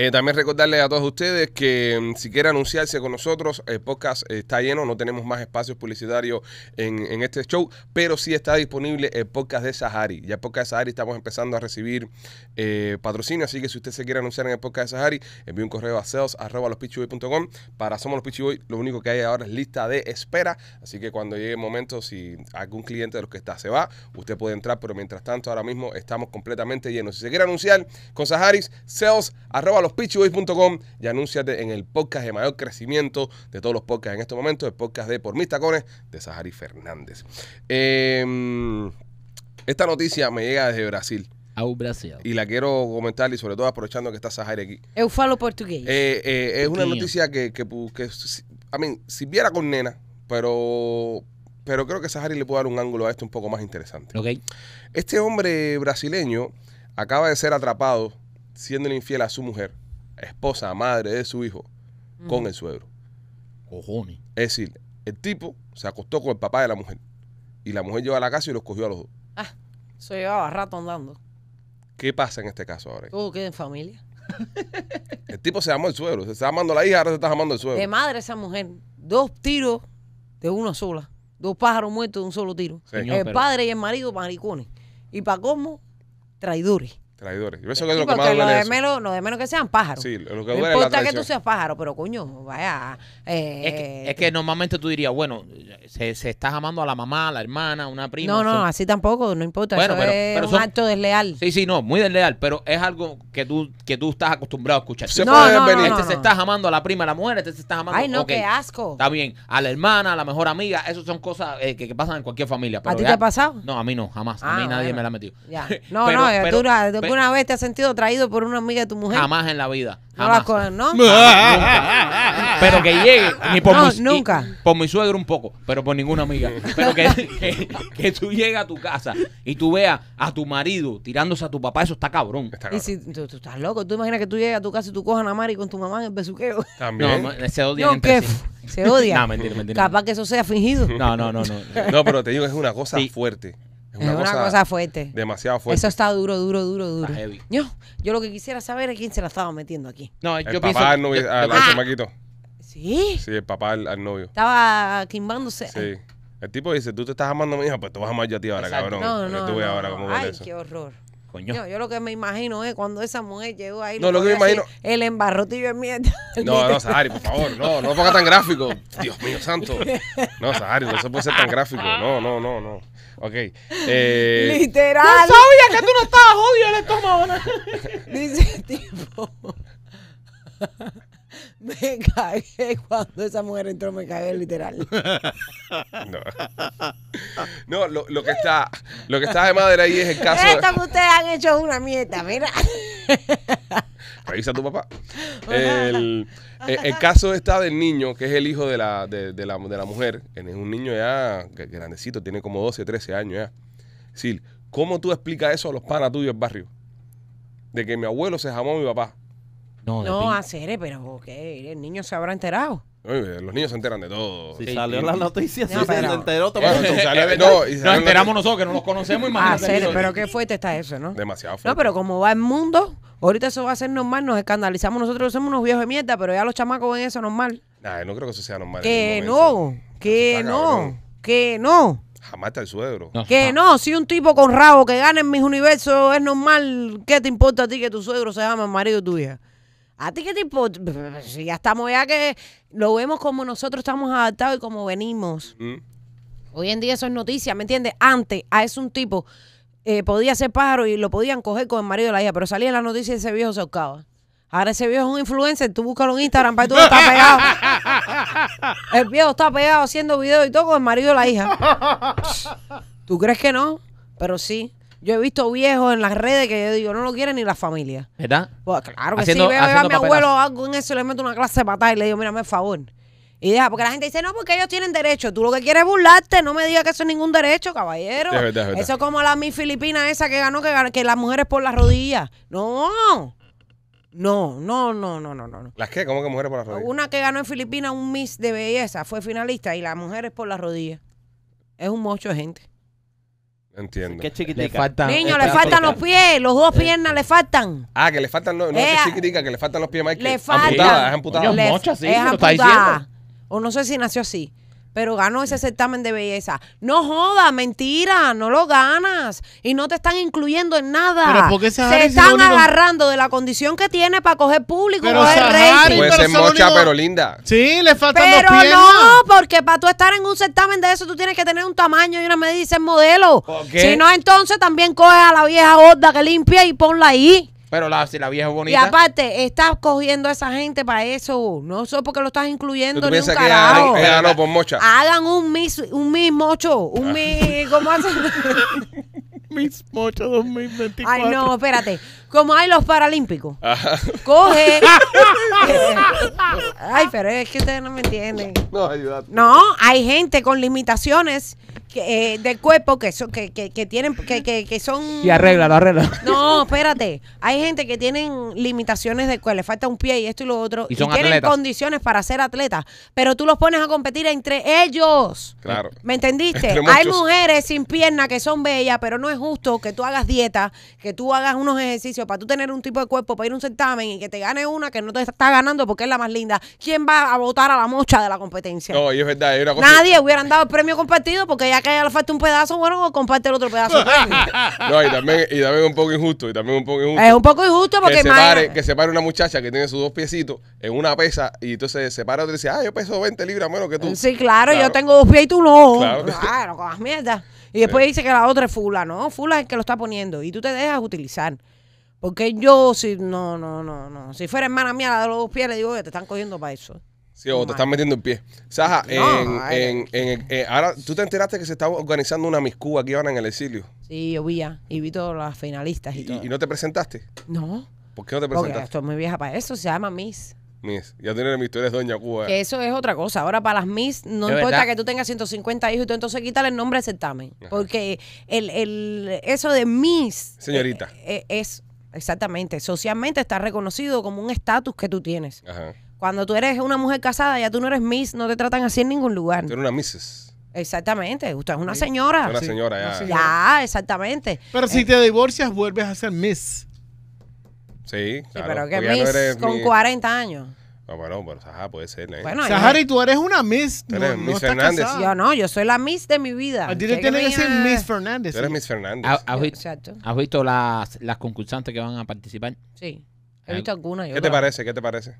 Eh, también recordarles a todos ustedes que mm, si quieren anunciarse con nosotros, el podcast está lleno, no tenemos más espacios publicitarios en, este show, pero sí está disponible el podcast de Sahari. Ya el podcast de Sahari estamos empezando a recibir eh, patrocinio, así que si usted se quiere anunciar en el podcast de Sahari, envíe un correo a sales.com para Somos los Pichiboy. Lo único que hay ahora es lista de espera, así que cuando llegue el momento, si algún cliente de los que está se va, usted puede entrar, pero mientras tanto, ahora mismo estamos completamente llenos. Si se quiere anunciar con Saharis, sales@ los y anúnciate en el podcast de mayor crecimiento de todos los podcasts en este momento, el podcast de Por Mis Tacones de Sahari Fernández. Em, esta noticia me llega desde Brasil. Brasil. Y la quiero comentar y sobre todo aprovechando que está Sahari aquí. Eu falo portugués. Eh, eh, es una noticia que, que, a mí, si viera con nena, pero pero creo que Sahari le puede dar un ángulo a esto un poco más interesante. Este hombre brasileño acaba de ser atrapado siendo infiel a su mujer, esposa, madre de su hijo, con el suegro. Cojones. Es decir, el tipo se acostó con el papá de la mujer. Y la mujer llevó a la casa y los cogió a los dos. Ah, se llevaba rato andando. ¿Qué pasa en este caso ahora? Todo queda en familia. *laughs* el tipo se amó el suegro. Se está amando la hija, ahora se está amando el suegro. De madre esa mujer. Dos tiros de una sola. Dos pájaros muertos de un solo tiro. el padre y el marido maricones. Y para cómo, traidores. Traidores. que lo De menos, que sean pájaros. Sí, lo que No importa que tú seas pájaro, pero coño, vaya. Eh, es, que, normalmente tú dirías, bueno, se, se está amando a la mamá, a la hermana, a una prima. No, no, así tampoco, no importa. eso pero, es un acto desleal. Sí, sí, no, muy desleal, pero es algo que tú, que tú estás acostumbrado a escuchar. Se no, no, este se está amando a la prima, a la mujer, este se está amando Ay, no, qué asco. Está bien, a la hermana, a la mejor amiga, eso son cosas eh, que, pasan en cualquier familia. ¿A ti te ha pasado? No, a mí no, jamás. a mí ah, nadie me la ha metido. Ya. *laughs* No, no, tú tú, eh, ¿Alguna vez te has sentido traído por una amiga de tu mujer? Jamás en la vida. Jamás. No *laughs* Pero que llegue, ni por no, nunca. por mi suegro un poco, pero por ninguna amiga. Pero que, que, tú llegues a tu casa y tú veas a tu marido tirándose a tu papá, eso está cabrón. Y si tú, estás loco, tú imaginas que tú llegues a tu casa y tú cojas a Mari con tu mamá en el besuqueo. También. No, se odian entre sí. Se odia. *laughs* no, mentira, mentira. Capaz que eso sea fingido. No, no, no, no. No, pero te digo que es una cosa fuerte es una cosa, fuerte. Demasiado fuerte. Eso está duro, duro, duro, duro. heavy. Yo, yo lo que quisiera saber es quién se la estaba metiendo aquí. No, el papá pienso. Al novio, al, ah, ¿Sí? Sí, el papá al, novio. Estaba quimbándose. Sí. El tipo dice, tú te estás amando a mi hija, pues te vas a amar yo a ti ahora, cabrón. No, no, no, ahora, Ay, qué horror. Coño. Yo, lo que me imagino es cuando esa mujer llegó ahí. No, lo que me imagino. El embarrotillo es mierda. *laughs* No, no, Sahari, por favor. No, no ponga tan gráfico. Dios mío santo. No, Sahari, no se puede ser tan gráfico. No, no, no, no. Ok. *laughs* Eh, literal. No sabía que tú no estabas jodido el estómago. *laughs* Dice tipo. *laughs* Me cagué cuando esa mujer entró, me cagué literal. No, no lo, lo, que está, lo que está de madre ahí es el caso. Esto que ustedes han hecho una mierda, mira revisa a tu papá. *laughs* Eh, el, caso está del niño, que es el hijo de la, mujer, que es un niño ya grandecito, tiene como 12, 13 años ya. ¿cómo tú explicas eso a los panas tuyos del barrio? De que mi abuelo se jamó a mi papá. No, no hacer, pero ¿qué? el niño se habrá enterado. los niños se enteran de todo. Si salió la las noticias, se enteró todo. no, Nos enteramos nosotros, que no los conocemos. Y ah, más pero qué fuerte está eso, ¿no? Demasiado fuerte. No, pero como va el mundo, Ahorita eso va a ser normal, nos escandalizamos nosotros, somos unos viejos de mierda, pero ya los chamacos ven eso normal. no creo que eso sea normal. Que no, que no, que no. Jamás está el suegro. Que no, si un tipo con rabo que gane en mis universos es normal, ¿qué te importa a ti que tu suegro se llame marido tuya? ¿A ti qué te importa? ya estamos ya que lo vemos como nosotros estamos adaptados y como venimos. Mm. Hoy en día eso es noticia, ¿me entiendes? Antes, a ah, es un tipo eh, podía ser pájaro y lo podían coger con el marido de la hija, pero salía en las noticias y ese viejo se oscaba. Ahora ese viejo es un influencer, tú búscalo en Instagram para tú estás pegado. *laughs* El viejo está pegado haciendo videos y todo con el marido de la hija. ¿Tú crees que no? Pero sí. Yo he visto viejos en las redes que yo digo, no lo quieren ni la familia. ¿Verdad? Pues claro que haciendo, sí. Veo a mi abuelo algo en eso le meto una clase de patada y le digo, mírame el favor. Y deja, porque la gente dice, no, porque ellos tienen derecho. Tú lo que quieres es burlarte, no me digas que eso es ningún derecho, caballero. Eso es como la Miss filipina esa que ganó, que, que las mujeres por las rodillas. No. No, no, no, no, no, no. ¿Las qué? ¿Cómo que mujeres por las rodillas? Una que ganó en Filipinas un Miss de belleza, fue finalista y las mujeres por las rodillas. Es un mocho de gente. Entiendo. Qué Le faltan, Niño, este le faltan los pies, los dos este. piernas le faltan. Ah, que le faltan, no, eh, es que que le faltan los pies, Le faltan. es amputada. es amputada o no sé si nació así, pero ganó ese certamen de belleza. No jodas, mentira, no lo ganas y no te están incluyendo en nada. Pero se están agarrando de la condición que tiene para coger público. Pero Puede ser mocha, pero linda. Sí, le faltan pero no, porque para tú estar en un certamen de eso tú tienes que tener un tamaño y una medida y ser modelo. Si no, entonces también coges a la vieja gorda que limpia y ponla ahí. Pero la, si la vieja es bonita. Y aparte, estás cogiendo a esa gente para eso. No solo porque lo estás incluyendo ¿Tú ni un que no, por mocha. Hagan un mis, un mocho. Un ah. ¿cómo hacen? *laughs* mis mocho 2024. Ay, no, espérate. Como hay los paralímpicos. Ah. Coge. *laughs* Ay, pero es que ustedes no me entienden. No, ayúdate. No, hay gente con limitaciones de eh, del cuerpo que son que, tienen que, que, son y arregla lo arregla no espérate hay gente que tienen limitaciones de cuerpo le falta un pie y esto y lo otro y, tienen condiciones para ser atletas pero tú los pones a competir entre ellos claro me entendiste hay mujeres sin pierna que son bellas pero no es justo que tú hagas dieta que tú hagas unos ejercicios para tú tener un tipo de cuerpo para ir a un certamen y que te gane una que no te está ganando porque es la más linda quién va a votar a la mocha de la competencia no es verdad una nadie hubieran hubiera dado el premio compartido porque ya que le falta un pedazo, bueno, comparte el otro pedazo. *laughs* no, y también, y un poco injusto, y también un poco injusto. Es un poco injusto porque que separe, que una muchacha que tiene sus dos piecitos en una pesa y entonces se para otra y dice, ah, yo peso 20 libras menos que tú. Sí, claro, yo tengo dos pies y tú no. Claro, con las *laughs* mierdas. Y después dice que la otra es fula, ¿no? Fula es que lo está poniendo y tú te dejas utilizar. Porque yo, si no, no, no, no. Si fuera hermana mía la de los dos pies, le digo que te están cogiendo para eso. Sí, o te están metiendo en pie. Saja, en, en, eh, ahora tú te enteraste que se estaba organizando una Miss Cuba aquí ahora en el exilio. Sí, yo vi ya. Y vi todas las finalistas y, todo. Y, no te presentaste. no, ¿Por qué no te porque estoy muy vieja para eso. Se llama Miss. Miss, ya tienes mi historia, eres Doña Cuba. eso es otra cosa. Ahora, para las Miss, no importa que tú tengas 150 hijos y tú entonces quítale el nombre del certamen. Porque el, eso de Miss. Señorita. Eh, eh, es exactamente. Socialmente está reconocido como un estatus que tú tienes. Ajá. Cuando tú eres una mujer casada, ya tú no eres Miss, no te tratan así en ningún lugar. Tú eres una Misses. Exactamente, usted es una señora. Una señora, ya. ya, exactamente. Pero si eh, te divorcias, vuelves a ser Miss. Sí, claro. pero que Miss con 40 años. No, bueno, pero Sahara puede ser. ¿eh? Bueno, y tú eres una Miss. eres no, Miss Fernández. Yo no, yo soy la Miss de mi vida. A ti tiene que ser Miss Fernández. Tú eres Miss Fernández. ¿Has, has visto, las, las concursantes que van a participar? Sí, he ¿Eh? visto algunas. ¿Qué te parece? ¿Qué te parece?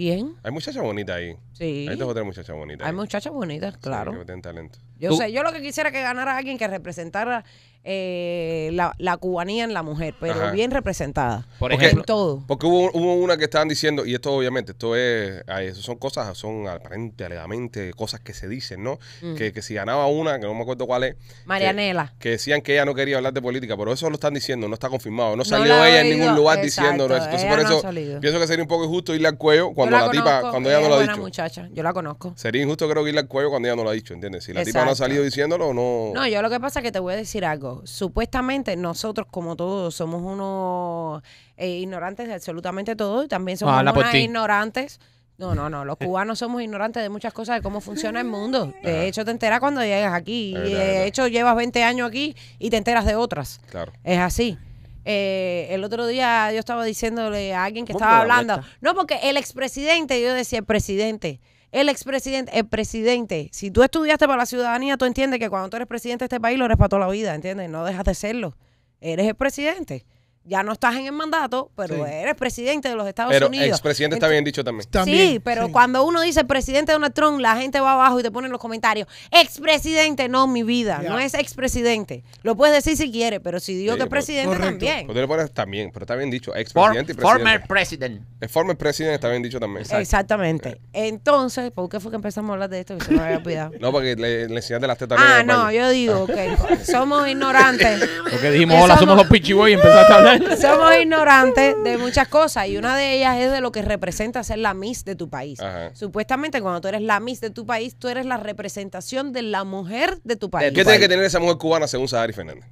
Bien. Hay muchachas bonitas ahí. Sí. Hay dos o muchachas bonitas. Hay muchachas bonitas, claro. tienen talento. Yo sé, yo lo que quisiera que ganara alguien que representara eh, la, cubanía en la mujer, pero bien representada. Por ejemplo, todo. Porque hubo, una que estaban diciendo, y esto obviamente, esto es, ah, son cosas, son aparentemente, alegadamente, cosas que se dicen, ¿no? Mm. Que, si ganaba una, que no me acuerdo cuál es. Marianela. Que, decían que ella no quería hablar de política, pero eso lo están diciendo, no está confirmado. No salió ella en ningún lugar diciendo Entonces, por pienso que sería un poco injusto irle al cuello cuando la, tipa, cuando ella no lo ha dicho. yo la conozco. Sería injusto, creo, irle al cuello cuando ella no lo ha dicho, ¿entiendes? Si la tipa no ha salido diciéndolo, no. No, yo lo que pasa es que te voy a decir algo. Supuestamente nosotros, como todos, somos unos eh, ignorantes de absolutamente todo y también somos unos ignorantes. No, no, no. Los *laughs* cubanos somos ignorantes de muchas cosas de cómo funciona el mundo. De hecho, te enteras cuando llegas aquí. de hecho, llevas 20 años aquí y te enteras de otras. Claro. Es así. Eh, el otro día yo estaba diciéndole a alguien que estaba hablando. No, porque el expresidente, yo decía, el presidente. El expresidente, el presidente, si tú estudiaste para la ciudadanía, tú entiendes que cuando tú eres presidente de este país lo eres para toda la vida, ¿entiendes? No dejas de serlo. Eres el presidente ya no estás en el mandato, pero eres presidente de los Estados Unidos. Pero expresidente está bien dicho también. sí, pero cuando uno dice presidente de Donald Trump, la gente va abajo y te pone en los comentarios, expresidente, no, mi vida, no es expresidente. Lo puedes decir si quieres, pero si digo que es presidente también. Pues poner también, pero está bien dicho, expresidente y presidente. Former president. El former president está bien dicho también. Exactamente. Entonces, ¿por qué fue que empezamos a hablar de esto? Que se me había olvidado. *laughs* no, porque le, enseñaste las tetas. Ah, no, yo digo que *laughs* somos ignorantes. Porque dijimos, hola, somos los pichiboy y empezaste a hablar. *laughs* somos ignorantes de muchas cosas y una de ellas es de lo que representa ser la Miss de tu país. Supuestamente cuando tú eres la Miss de tu país, tú eres la representación de la mujer de tu país. ¿Qué tiene que tener esa mujer cubana según Sadari Fernández?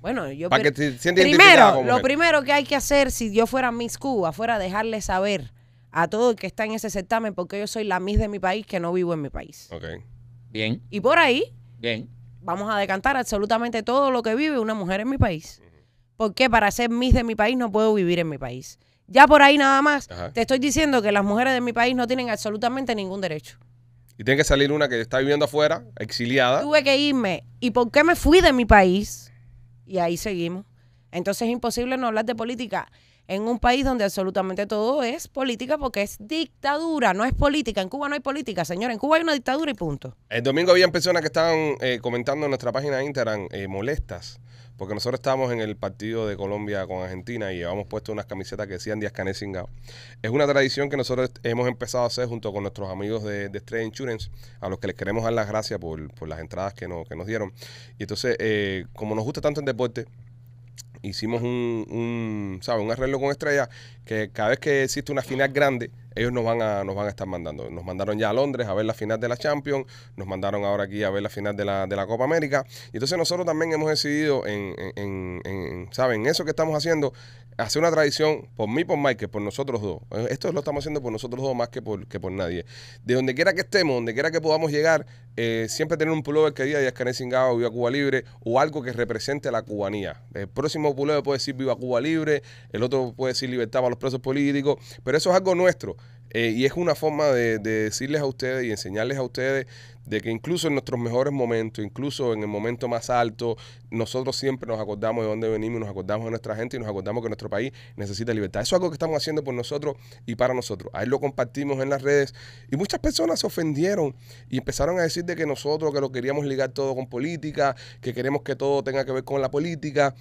Bueno, yo Para que te primero, lo primero que hay que hacer si yo fuera Miss Cuba, fuera dejarle saber a todo el que está en ese certamen porque yo soy la Miss de mi país que no vivo en mi país. Ok. Bien. Y por ahí. Bien. Vamos a decantar absolutamente todo lo que vive una mujer en mi país porque para ser mis de mi país no puedo vivir en mi país. Ya por ahí nada más, te estoy diciendo que las mujeres de mi país no tienen absolutamente ningún derecho. Y tiene que salir una que está viviendo afuera, exiliada. Tuve que irme. ¿Y por qué me fui de mi país? Y ahí seguimos. Entonces es imposible no hablar de política en un país donde absolutamente todo es política porque es dictadura, no es política. En Cuba no hay política, señor. En Cuba hay una dictadura y punto. El domingo habían personas que estaban eh, comentando en nuestra página de Instagram eh, molestas porque nosotros estábamos en el partido de Colombia con Argentina y llevamos puesto unas camisetas que decían Díaz Canel Singao. Es una tradición que nosotros hemos empezado a hacer junto con nuestros amigos de, de Insurance, a los que les queremos dar las gracias por, las entradas que, nos dieron. Y entonces, eh, como nos gusta tanto el deporte, hicimos un, un arreglo con Estrella que cada vez que existe una final grande, ellos nos van a nos van a estar mandando. Nos mandaron ya a Londres a ver la final de la Champions, nos mandaron ahora aquí a ver la final de la, Copa América. Y entonces nosotros también hemos decidido en, ¿saben? Eso que estamos haciendo, hacer una tradición por mí, por Michael, por nosotros dos. Eh, esto lo estamos haciendo por nosotros dos más que por, que por nadie. De donde quiera que estemos, donde quiera que podamos llegar, eh, siempre tener un pullover que diga Díaz Canel Singado, Viva Cuba Libre, o algo que represente a la cubanía. El próximo pullover puede decir Viva Cuba Libre, el otro puede decir Libertad para los presos políticos, pero eso es algo nuestro. Eh, y es una forma de, de, decirles a ustedes y enseñarles a ustedes de que incluso en nuestros mejores momentos, incluso en el momento más alto, nosotros siempre nos acordamos de dónde venimos, nos acordamos de nuestra gente y nos acordamos que nuestro país necesita libertad. Eso es algo que estamos haciendo por nosotros y para nosotros. Ahí lo compartimos en las redes y muchas personas se ofendieron y empezaron a decir de que nosotros que lo queríamos ligar todo con política, que queremos que todo tenga que ver con la política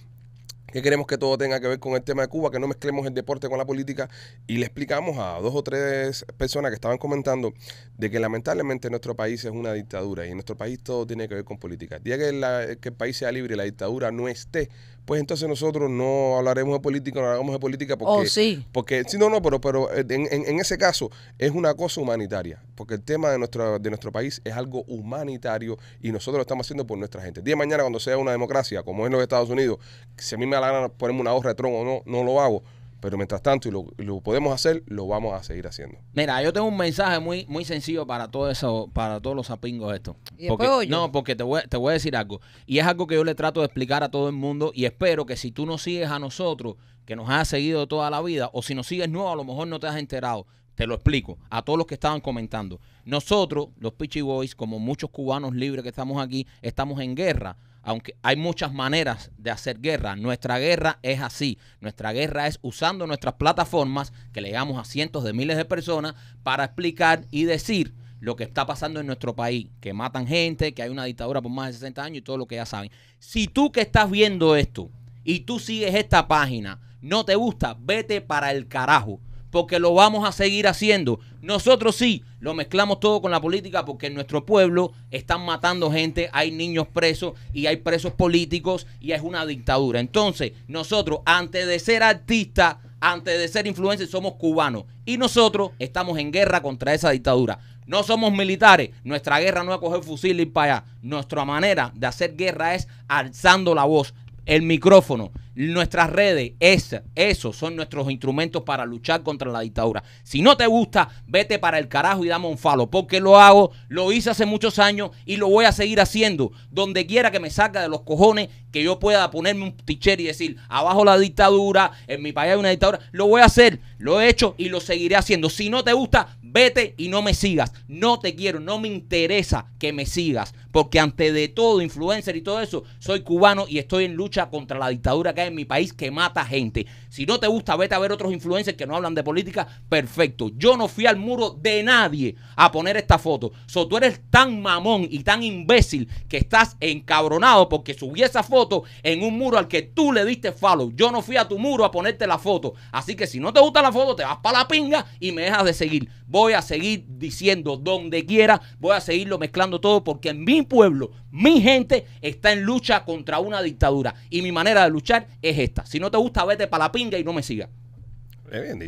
que queremos que todo tenga que ver con el tema de Cuba, que no mezclemos el deporte con la política. Y le explicamos a dos o tres personas que estaban comentando de que lamentablemente nuestro país es una dictadura y en nuestro país todo tiene que ver con política. día que, que el país sea libre y la dictadura no esté, pues entonces nosotros no hablaremos de política, no hablamos de política oh, porque... sí. Porque, sí, no, no, pero, pero eh, en, en, ese caso es una cosa humanitaria, porque el tema de nuestro, de nuestro país es algo humanitario y nosotros lo estamos haciendo por nuestra gente. día de mañana cuando sea una democracia, como es en los Estados Unidos, si a mí me da la gana ponerme una hoja de tronco o no, no lo hago, pero mientras tanto, y lo, podemos hacer, lo vamos a seguir haciendo. Mira, yo tengo un mensaje muy, muy sencillo para todo eso, para todos los apingos esto. porque, no, porque te voy, a decir algo. Y es algo que yo le trato de explicar a todo el mundo. Y espero que si tú nos sigues a nosotros, que nos has seguido toda la vida, o si nos sigues nuevo, a lo mejor no te has enterado. Te lo explico a todos los que estaban comentando. Nosotros, los Pitchy Boys, como muchos cubanos libres que estamos aquí, estamos en guerra aunque hay muchas maneras de hacer guerra, nuestra guerra es así. Nuestra guerra es usando nuestras plataformas, que le damos a cientos de miles de personas, para explicar y decir lo que está pasando en nuestro país, que matan gente, que hay una dictadura por más de 60 años y todo lo que ya saben. Si tú que estás viendo esto y tú sigues esta página, no te gusta, vete para el carajo porque lo vamos a seguir haciendo. Nosotros sí, lo mezclamos todo con la política porque en nuestro pueblo están matando gente, hay niños presos y hay presos políticos y es una dictadura. Entonces, nosotros, antes de ser artistas, antes de ser influencers, somos cubanos y nosotros estamos en guerra contra esa dictadura. No somos militares, nuestra guerra no es coger fusil y ir para allá. Nuestra manera de hacer guerra es alzando la voz, el micrófono, Nuestras redes, es esos son nuestros instrumentos para luchar contra la dictadura. Si no te gusta, vete para el carajo y dame un falo, porque lo hago, lo hice hace muchos años y lo voy a seguir haciendo. Donde quiera que me saca de los cojones, que yo pueda ponerme un ticher y decir, abajo la dictadura, en mi país hay una dictadura, lo voy a hacer, lo he hecho y lo seguiré haciendo. Si no te gusta, vete y no me sigas. No te quiero, no me interesa que me sigas porque ante de todo, influencer y todo eso, soy cubano y estoy en lucha contra la dictadura que hay en mi país que mata gente. Si no te gusta, vete a ver otros influencers que no hablan de política, perfecto. Yo no fui al muro de nadie a poner esta foto. So, tú eres tan mamón y tan imbécil que estás encabronado porque subí esa foto en un muro al que tú le diste follow. Yo no fui a tu muro a ponerte la foto. Así que si no te gusta la foto, te vas para la pinga y me dejas de seguir. Voy a seguir diciendo donde quiera, voy a seguirlo mezclando todo porque en mi pueblo, mi gente está en lucha contra una dictadura. Y mi manera de luchar es esta. Si no te gusta, vete para la pinga y no me sigas.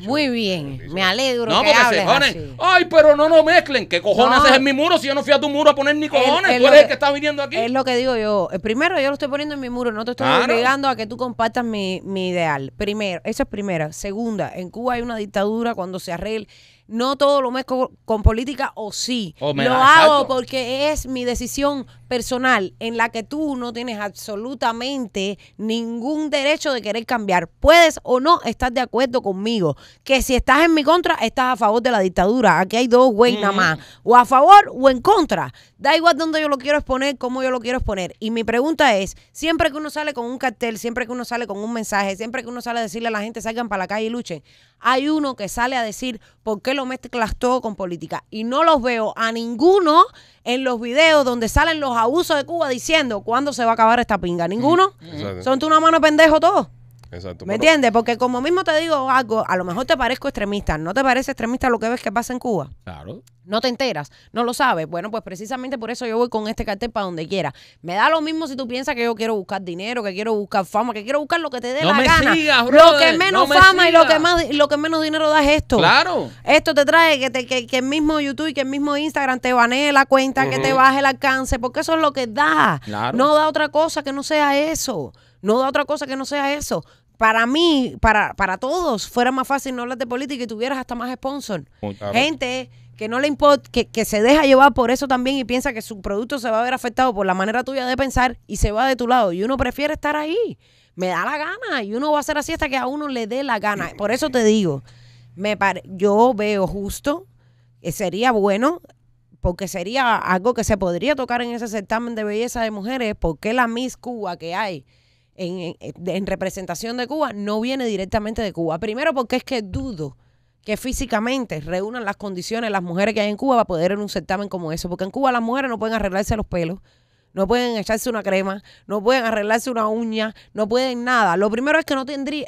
Muy bien, me alegro. No, Ay, pero no no mezclen. ¿Qué cojones es en mi muro si yo no fui a tu muro a poner ni cojones? el que está viniendo aquí. Es lo que digo yo. Eh, primero, yo lo estoy poniendo en mi muro. No te estoy obligando a que tú compartas mi, mi ideal. Primero, esa es primera. Segunda, en Cuba hay una dictadura cuando se arregle no todo lo mezclo con política o sí. lo hago porque es mi decisión personal en la que tú no tienes absolutamente ningún derecho de querer cambiar. Puedes o no estar de acuerdo conmigo. Que si estás en mi contra, estás a favor de la dictadura. Aquí hay dos güeyes nada más. O a favor o en contra. Da igual dónde yo lo quiero exponer, cómo yo lo quiero exponer. Y mi pregunta es, siempre que uno sale con un cartel, siempre que uno sale con un mensaje, siempre que uno sale a decirle a la gente salgan para la calle y luchen, hay uno que sale a decir por qué lo mezclas todo con política. Y no los veo a ninguno en los videos donde salen los abusos de Cuba diciendo cuándo se va a acabar esta pinga. ¿Ninguno? Son tú una mano pendejo todos. ¿Me entiendes? Porque como mismo te digo algo, a lo mejor te parezco extremista. ¿No te parece extremista lo que ves que pasa en Cuba? Claro. No te enteras, no lo sabes. Bueno, pues precisamente por eso yo voy con este cartel para donde quiera. Me da lo mismo si tú piensas que yo quiero buscar dinero, que quiero buscar fama, que quiero buscar lo que te dé la gana. lo que menos fama y lo que lo que menos dinero da es esto. Claro. Esto te trae que, te, el mismo YouTube y que el mismo Instagram te banee la cuenta, que te baje el alcance, porque eso es lo que da. No da otra cosa que no sea eso. No da otra cosa que no sea eso para mí, para, para todos, fuera más fácil no hablar de política y tuvieras hasta más sponsor. Oh, Gente que no le importa, que, se deja llevar por eso también y piensa que su producto se va a ver afectado por la manera tuya de pensar y se va de tu lado. Y uno prefiere estar ahí. Me da la gana. Y uno va a hacer así hasta que a uno le dé la gana. Por eso te digo, me yo veo justo, que sería bueno, porque sería algo que se podría tocar en ese certamen de belleza de mujeres, porque la Miss Cuba que hay eh, en, representación de Cuba no viene directamente de Cuba. Primero porque es que dudo que físicamente reúnan las condiciones las mujeres que hay en Cuba para poder en un certamen como eso. Porque en Cuba las mujeres no pueden arreglarse los pelos, no pueden echarse una crema, no pueden arreglarse una uña, no pueden nada. Lo primero es que no tendría...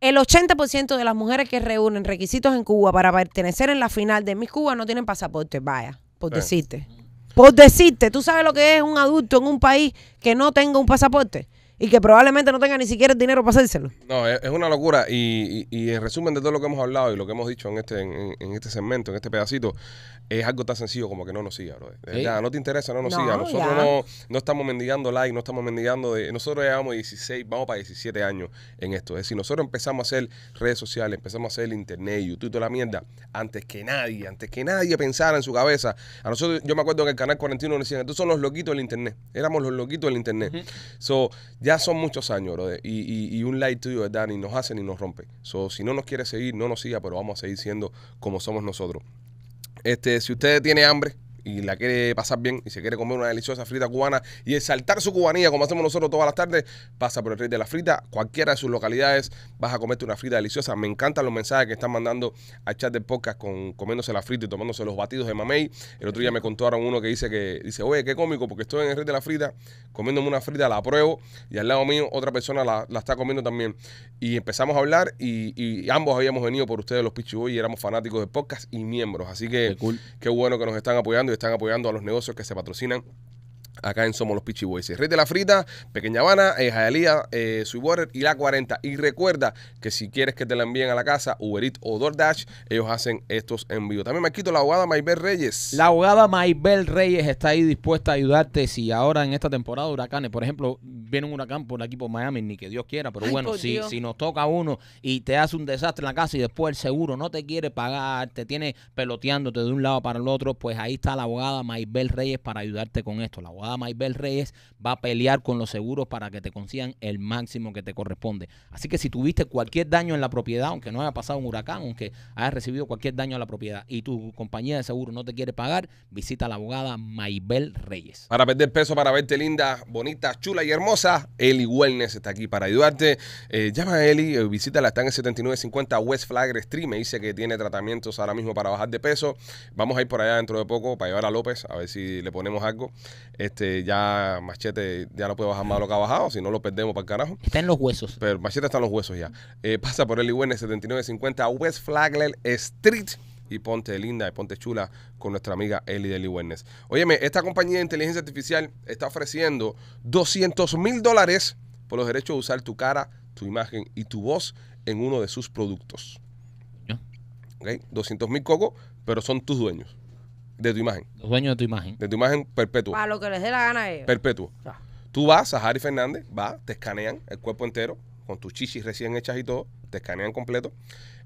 El 80% de las mujeres que reúnen requisitos en Cuba para pertenecer en la final de Miss Cuba no tienen pasaporte, vaya, por decirte. Por decirte, ¿tú sabes lo que es un adulto en un país que no tenga un pasaporte? y que probablemente no tenga ni siquiera el dinero para hacérselo. No, es, una locura. Y, y, el resumen de todo lo que hemos hablado y lo que hemos dicho en este, en, este segmento, en este pedacito, es algo tan sencillo como que no nos siga, bro. no te interesa, no nos siga. Nosotros no, estamos mendigando like, no estamos mendigando de. Nosotros llevamos 16, vamos para 17 años en esto. Es decir, nosotros empezamos a hacer redes sociales, empezamos a hacer el internet, YouTube, toda la mierda, antes que nadie, antes que nadie pensara en su cabeza. A nosotros, yo me acuerdo que el canal 41 nos decían, son los loquitos del internet. Éramos los loquitos del internet. Ya son muchos años, brother. Y, y, un like tuyo, ¿verdad? Ni nos hace ni nos rompe. So, si no nos quiere seguir, no nos siga, pero vamos a seguir siendo como somos nosotros. Este, si ustedes tiene hambre, y la quiere pasar bien y se quiere comer una deliciosa frita cubana y exaltar su cubanía como hacemos nosotros todas las tardes, pasa por el Rey de la Frita, cualquiera de sus localidades, vas a comerte una frita deliciosa. Me encantan los mensajes que están mandando ...al chat de podcast con comiéndose la frita y tomándose los batidos de mamey. El otro día me contaron uno que dice que dice, oye, qué cómico, porque estoy en el Rey de la Frita comiéndome una frita, la apruebo... y al lado mío otra persona la, está comiendo también. Y empezamos a hablar y, ambos habíamos venido por ustedes los Pichu y éramos fanáticos de podcast y miembros. Así que qué bueno que nos están apoyando están apoyando a los negocios que se patrocinan Acá en Somos los Pichi Rey de la Frita, Pequeña Habana, eh, eh Sweetwater y La 40. Y recuerda que si quieres que te la envíen a la casa, Uberit Eats o DoorDash, ellos hacen estos envíos. También me quito la abogada Maybel Reyes. La abogada Maybel Reyes está ahí dispuesta a ayudarte si ahora en esta temporada de huracanes, por ejemplo, viene un huracán por aquí por Miami, ni que Dios quiera, pero bueno, si, si nos toca uno y te hace un desastre en la casa y después el seguro no te quiere pagar, te tiene peloteándote de un lado para el otro, pues ahí está la abogada Maybel Reyes para ayudarte con esto. La abogada Maybel Reyes va a pelear con los seguros para que te consigan el máximo que te corresponde. Así que si tuviste cualquier daño en la propiedad, aunque no haya pasado un huracán, aunque hayas recibido cualquier daño a la propiedad y tu compañía de seguro no te quiere pagar, visita a la abogada Maybel Reyes. Para perder peso, para verte linda, bonita, chula y hermosa, Eli Wellness está aquí para ayudarte. Eh, llama a Eli, eh, visítala, está en el 7950 West Flagler Street. Me dice que tiene tratamientos ahora mismo para bajar de peso. Vamos a ir por allá dentro de poco para llevar a López, a ver si le ponemos algo. Este, este, ya Machete ya no puede bajar más lo que ha bajado, si no lo perdemos para el carajo. Está en los huesos. Pero Machete está en los huesos ya. Eh, pasa por el Wernes 7950 a West Flagler Street y ponte linda y ponte chula con nuestra amiga Eli de Wellness. Óyeme, esta compañía de inteligencia artificial está ofreciendo 200 mil dólares por los derechos de usar tu cara, tu imagen y tu voz en uno de sus productos. ¿ya? 200 mil cocos, pero son tus dueños. De tu imagen. dueño dueños de tu imagen. De tu imagen perpetua. Para lo que les dé la gana a ellos. Perpetuo. Tú vas a Harry Fernández, va, te escanean el cuerpo entero, con tus chichis recién hechas y todo, te escanean completo.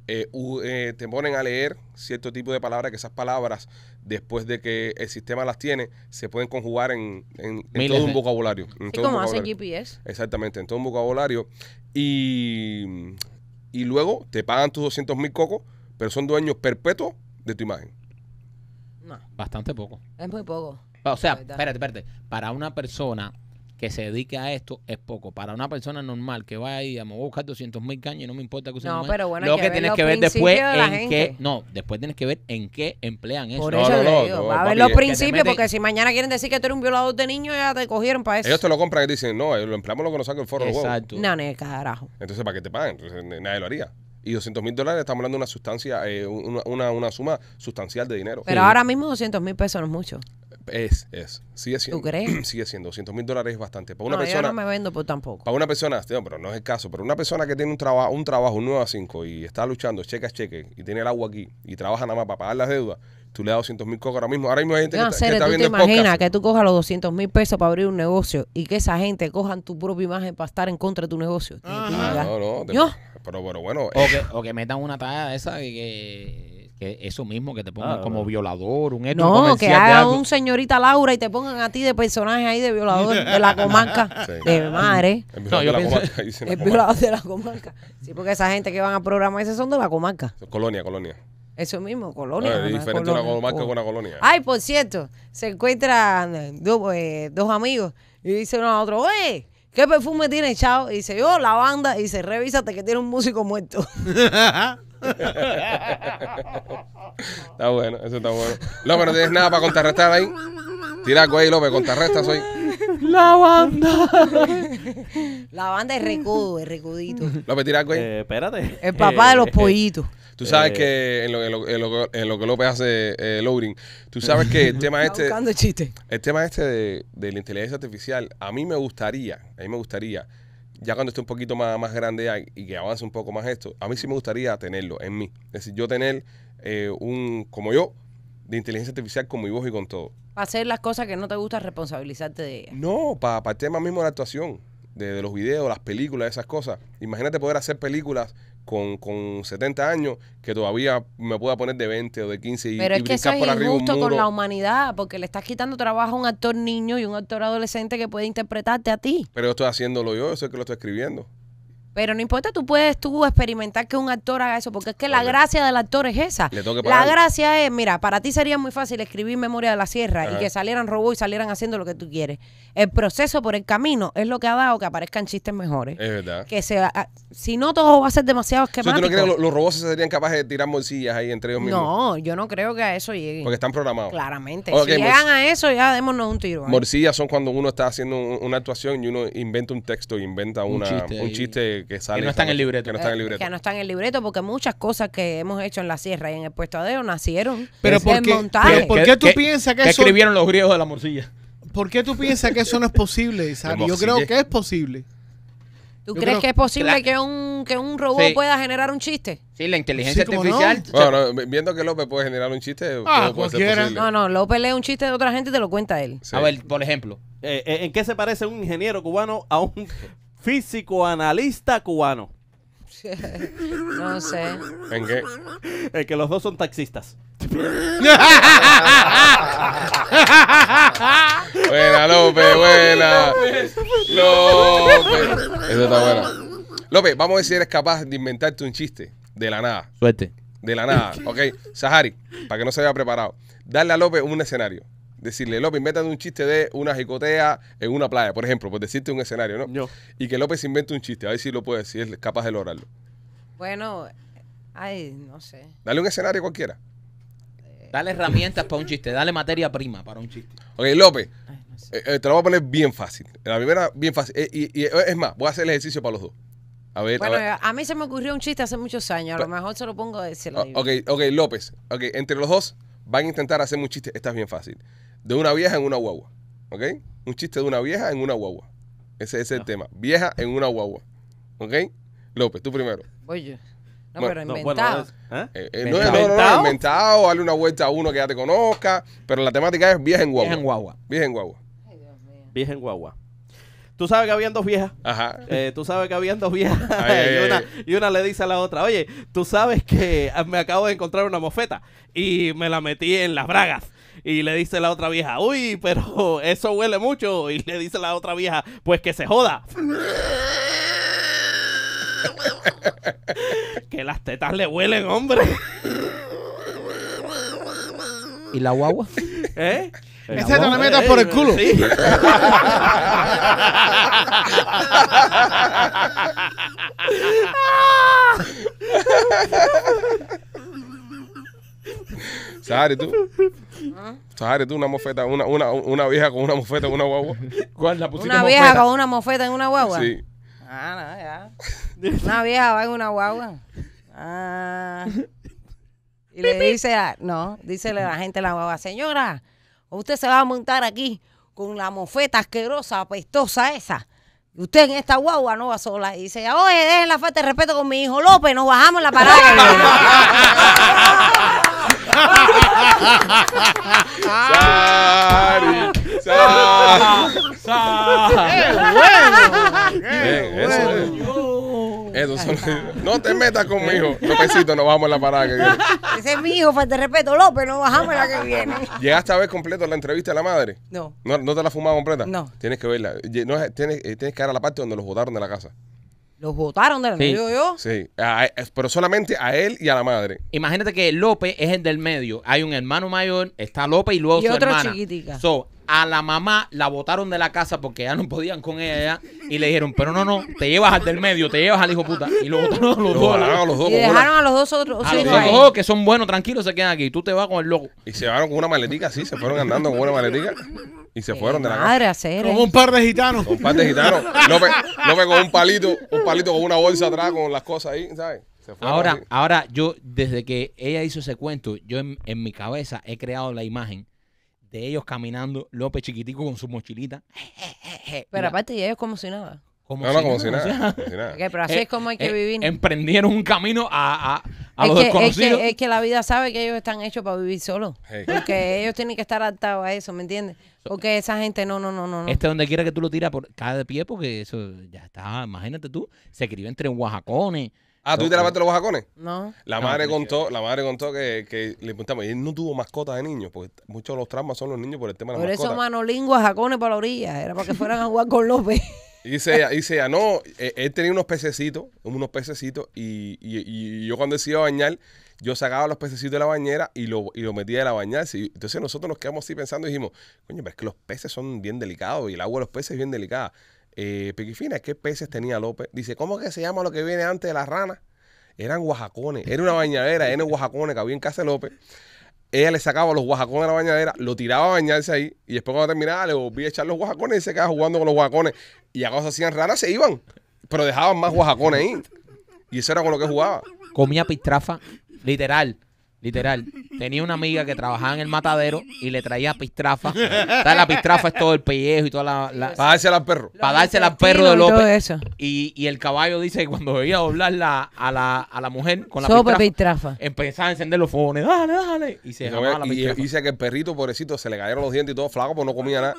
Eh, eh, te ponen a leer cierto tipo de palabras, que esas palabras, después de que el sistema las tiene, se pueden conjugar en, todo un vocabulario. En como hace GPS. Exactamente, en todo un vocabulario. Y, y luego te pagan tus 200 mil cocos, pero son dueños perpetuos de tu imagen. Bastante poco. Es muy poco. O sea, espérate, espérate. Para una persona que se dedique a esto es poco. Para una persona normal que vaya ahí, a buscar 200 mil caños y no me importa que use No, pero bueno, lo que, tienes que ver después es en qué. No, después tienes que ver en qué emplean eso. Por eso va a ver los principios, porque si mañana quieren decir que tú eres un violador de niños, ya te cogieron para eso. Ellos te lo compran y dicen, no, lo empleamos lo que nos saca el foro. Exacto. No, carajo. Entonces, ¿para qué te pagan? Entonces, nadie lo haría. Y 200 mil dólares, estamos hablando de una sustancia, eh, una, una, suma sustancial de dinero. Pero ahora mismo 200 mil pesos no es mucho. Es, es. Sigue ¿Tú crees? *clears throat* Sigue siendo. 200 mil dólares es bastante. Para una persona. Yo no me vendo por pues, tampoco. Para una persona, pero este, no es el caso, pero una persona que tiene un, trabajo un trabajo, un 9 a 5 y está luchando, cheque a cheque, y tiene el agua aquí y trabaja nada más para pagar las deudas, tú le das 200 mil ahora mismo. Ahora mismo hay gente que, está, que ¿tú viendo te imaginas que tú cojas los 200 mil pesos para abrir un negocio y que esa gente cojan tu propia imagen para estar en contra de tu negocio? Ah, no, no. ¿Yo? Pero, bueno. Eh. O que, metan una talla de esa y que que eso mismo, que te pongan como violador, un No, que haga un señorita Laura y te pongan a ti de personaje ahí de violador de la *laughs* comarca. De madre. El violador de la comarca. Sí, porque esa gente que van a programar, esos son de la comarca. Colonia, colonia. Eso mismo, colonia. Eh, es diferente una comarca con oh. una colonia. Ay, por cierto, se encuentran eh, eh, dos, amigos y dice uno al otro, ¡eh! ¿Qué perfume tiene, chao? Y dice, yo, la banda. Y dice, revísate que tiene un músico muerto. *laughs* está bueno, eso está bueno. López, ¿no tienes nada para contrarrestar ahí? Tira güey, López, contrarresta soy. La banda. La banda es recudo, es recudito. López, tira güey eh, espérate. El papá de los eh, pollitos. *laughs* Tú sabes eh, que en lo, que López hace eh, loading, tú sabes que el *laughs* tema este. Buscando El tema este de, de la inteligencia artificial, a mí me gustaría, a mí me gustaría ya cuando esté un poquito más, más grande y que avance un poco más esto, a mí sí me gustaría tenerlo en mí. Es decir, yo tener eh, un, como yo, de inteligencia artificial con mi voz y con todo. Para hacer las cosas que no te gusta, responsabilizarte de ellas. No, para pa el tema mismo de la actuación, de los videos, las películas, esas cosas. Imagínate poder hacer películas con, con 70 años que todavía me pueda poner de 20 o de 15 y Pero es que eso es injusto con la humanidad, porque le estás quitando trabajo a un actor niño y un actor adolescente que puede interpretarte a ti. Pero yo estoy haciéndolo yo, eso es que lo estoy escribiendo. Pero no importa, tú puedes tú experimentar que un actor haga eso, porque es que la gracia del actor es esa. La gracia es, mira, para ti sería muy fácil escribir Memoria de la Sierra y que salieran robots y salieran haciendo lo que tú quieres. El proceso por el camino es lo que ha dado que aparezcan chistes mejores. Es verdad. Que se, ah, si no, todo va a ser demasiado esquemático. ¿Tú no crees que los, robots serían capaces de tirar morcillas ahí entre ellos mismos? No, yo no creo que a eso lleguen. Porque están programados. Claramente. si llegan a eso, ya démonos un tiro. ¿eh? Morcillas son cuando uno está haciendo una actuación y uno inventa un texto, inventa una, un chiste, un chiste que, no está en el eh, libreto. Que no está en el libreto. porque muchas cosas que hemos hecho en la sierra y en el puesto Adeo nacieron pero en ¿por qué tú piensas que, escribieron los griegos de la morcilla? ¿Por qué tú piensas que eso no es posible, Isabel? Yo creo que es posible. ¿Tú crees que es posible que, un, un robot pueda generar un chiste? Sí, la inteligencia artificial. Bueno, viendo que López puede generar un chiste, ah, puede No, no, López lee un chiste de otra gente y te lo cuenta él. A ver, por ejemplo. Eh, eh, ¿En qué se parece un ingeniero cubano a un físico analista cubano. *laughs* no sé. ¿En qué? en que los dos son taxistas. *laughs* buena, López, buena. López. Eso está bueno. López, vamos a ver si eres capaz de inventarte un chiste de la nada. Suerte. De la nada, ok. Sahari, para que no se haya preparado. Dale a López un escenario decirle, López, invéntate un chiste de una jicotea en una playa, por ejemplo, pues decirte un escenario, ¿no? Y que López invente un chiste, a ver si lo puede, decir es capaz de lograrlo. Bueno, ay, no sé. Dale un escenario cualquiera. Eh, dale herramientas para un chiste, dale materia prima para un chiste. Ok, López, eh, eh, te lo voy a poner bien fácil. La primera, bien fácil. y, es más, voy a hacer el ejercicio para los dos. A ver, bueno, a, mí se me ocurrió un chiste hace muchos años. A lo mejor se lo pongo, a decirlo. Ah, ok, López. Ok, entre los dos van a intentar hacer un chiste. Esta es bien fácil de una vieja en una guagua. ¿Ok? Un chiste de una vieja en una guagua. Ese, es el ah. tema. Vieja en una guagua. ¿Ok? López, tú primero. Oye. No, pero inventado. ¿eh? Eh, eh, no, no, no, inventado, dale una vuelta a uno que ya te conozca, pero la temática es vieja en guagua. Vieja en guagua. Vieja en guagua. Vieja en guagua. Tú sabes que habían dos viejas. Ajá. tú sabes que habían dos viejas. *laughs* *laughs* una, y, una, le dice a la otra, oye, tú sabes que me acabo de encontrar una mofeta y me la metí en las bragas. Y le dice la otra vieja, uy, pero *laughs* eso huele mucho. Y le dice la otra vieja, pues que se joda. *laughs* que las tetas le huelen, hombre. ¿Y la guagua? *laughs* ¿Eh? Esa te la metas por el eh, culo. Sí tú. Sahari, *laughs* tú, una mofeta, una, una, una vieja con una mofeta en una guagua. ¿Cuál la Una vieja con una mofeta en una guagua. Sí. Ah, no, ya. *laughs* Una vieja va en una guagua. Ah. Y le dice, a, no, a la gente la guagua, señora, usted se va a montar aquí con la mofeta asquerosa, apestosa esa. Usted en esta guagua no va sola. Y dice, oye, déjenla la falta de respeto con mi hijo López, nos bajamos la parada. *laughs* Sari, Sari. Sari. Eso, no te metas conmigo. Lopecito nos bajamos la parada que viene. Ese es mi hijo, falta de respeto. López, No bajamos la que viene. ¿Llegaste a ver completo la entrevista de la madre? No. ¿No, no te la fumaba completa? No. Tienes que verla. No, tienes, eh, tienes que ver a la parte donde los botaron de la casa. Los votaron del medio yo. Sí, pero solamente a él y a la madre. Imagínate que López es el del medio. Hay un hermano mayor, está López y luego Y otro chiquitica. So, a la mamá la botaron de la casa porque ya no podían con ella ya, y le dijeron, pero no, no, te llevas al del medio, te llevas al hijo puta. Y los dos. los dos Y dejaron a los dos otros a los dos oh, que son buenos, tranquilos, se quedan aquí. Tú te vas con el loco. y se llevaron con una maletica sí se fueron andando con una maletica. Y se fueron de la madre casa. Como un par de gitanos. un par de gitanos. López, López con un palito, un palito con una bolsa atrás, con las cosas ahí, ¿sabes? ahora, ahora yo, desde que ella hizo ese cuento, yo en, mi cabeza he creado la imagen de ellos caminando, López chiquitico con su mochilita. *laughs* Pero aparte, y ellos como si nada no, como, si, nada, pero así eh, es como hay que eh, vivir. Emprendieron un camino a, los desconocidos. Es que, la vida sabe que ellos están hechos para vivir solos. Porque ellos tienen que estar adaptados a eso, ¿me entiendes? Porque esa gente no, no, no, no. Este donde quiera que tú lo tiras, por, cae de pie porque eso ya está. Imagínate tú, se crió entre oaxacones. Ah, ¿tú parte de eh, los guajacones? No. La madre contó, la madre contó que, le preguntamos, pues, y él no tuvo mascota de niños, pues, porque muchos de los traumas son los niños por el tema de la por Por eso manolín, jacones para la orilla, era para que fueran a jugar con López. Dice dice no, e, él tenía unos pececitos, unos pececitos, y, y, yo cuando decía bañar, yo sacaba los pececitos de la bañera y lo, metía de la bañera. Entonces nosotros nos quedamos así pensando y dijimos, coño, pero es que los peces son bien delicados y el agua de los peces es bien delicada. Eh, Pequifina, ¿qué peces tenía López? Dice, ¿cómo que se llama lo que viene antes de las ranas? Eran guajacones, era una bañadera, un guajacones que había en casa de López. Ella le sacaba los guajacones a la bañadera, lo tiraba a bañarse ahí y después cuando terminaba le volvía a echar los guajacones y se quedaba jugando con los guajacones. Y a cosas hacían raras, se iban, pero dejaban más guajacones ahí. Y eso era con lo que jugaba. Comía pistrafa, literal. Literal. Tenía una amiga que trabajaba en el matadero y le traía pistrafa. La pistrafa es todo el pellejo y toda la. para dársela al perro. Para dársela al perro de López. Y, y, el caballo dice que cuando veía doblar a, la, mujer con la pistrafa, empezaba a encender los fogones. Dale, dale. Y se y, la y, dice que el perrito, pobrecito, se le cayeron los dientes y todo flaco, porque no comía nada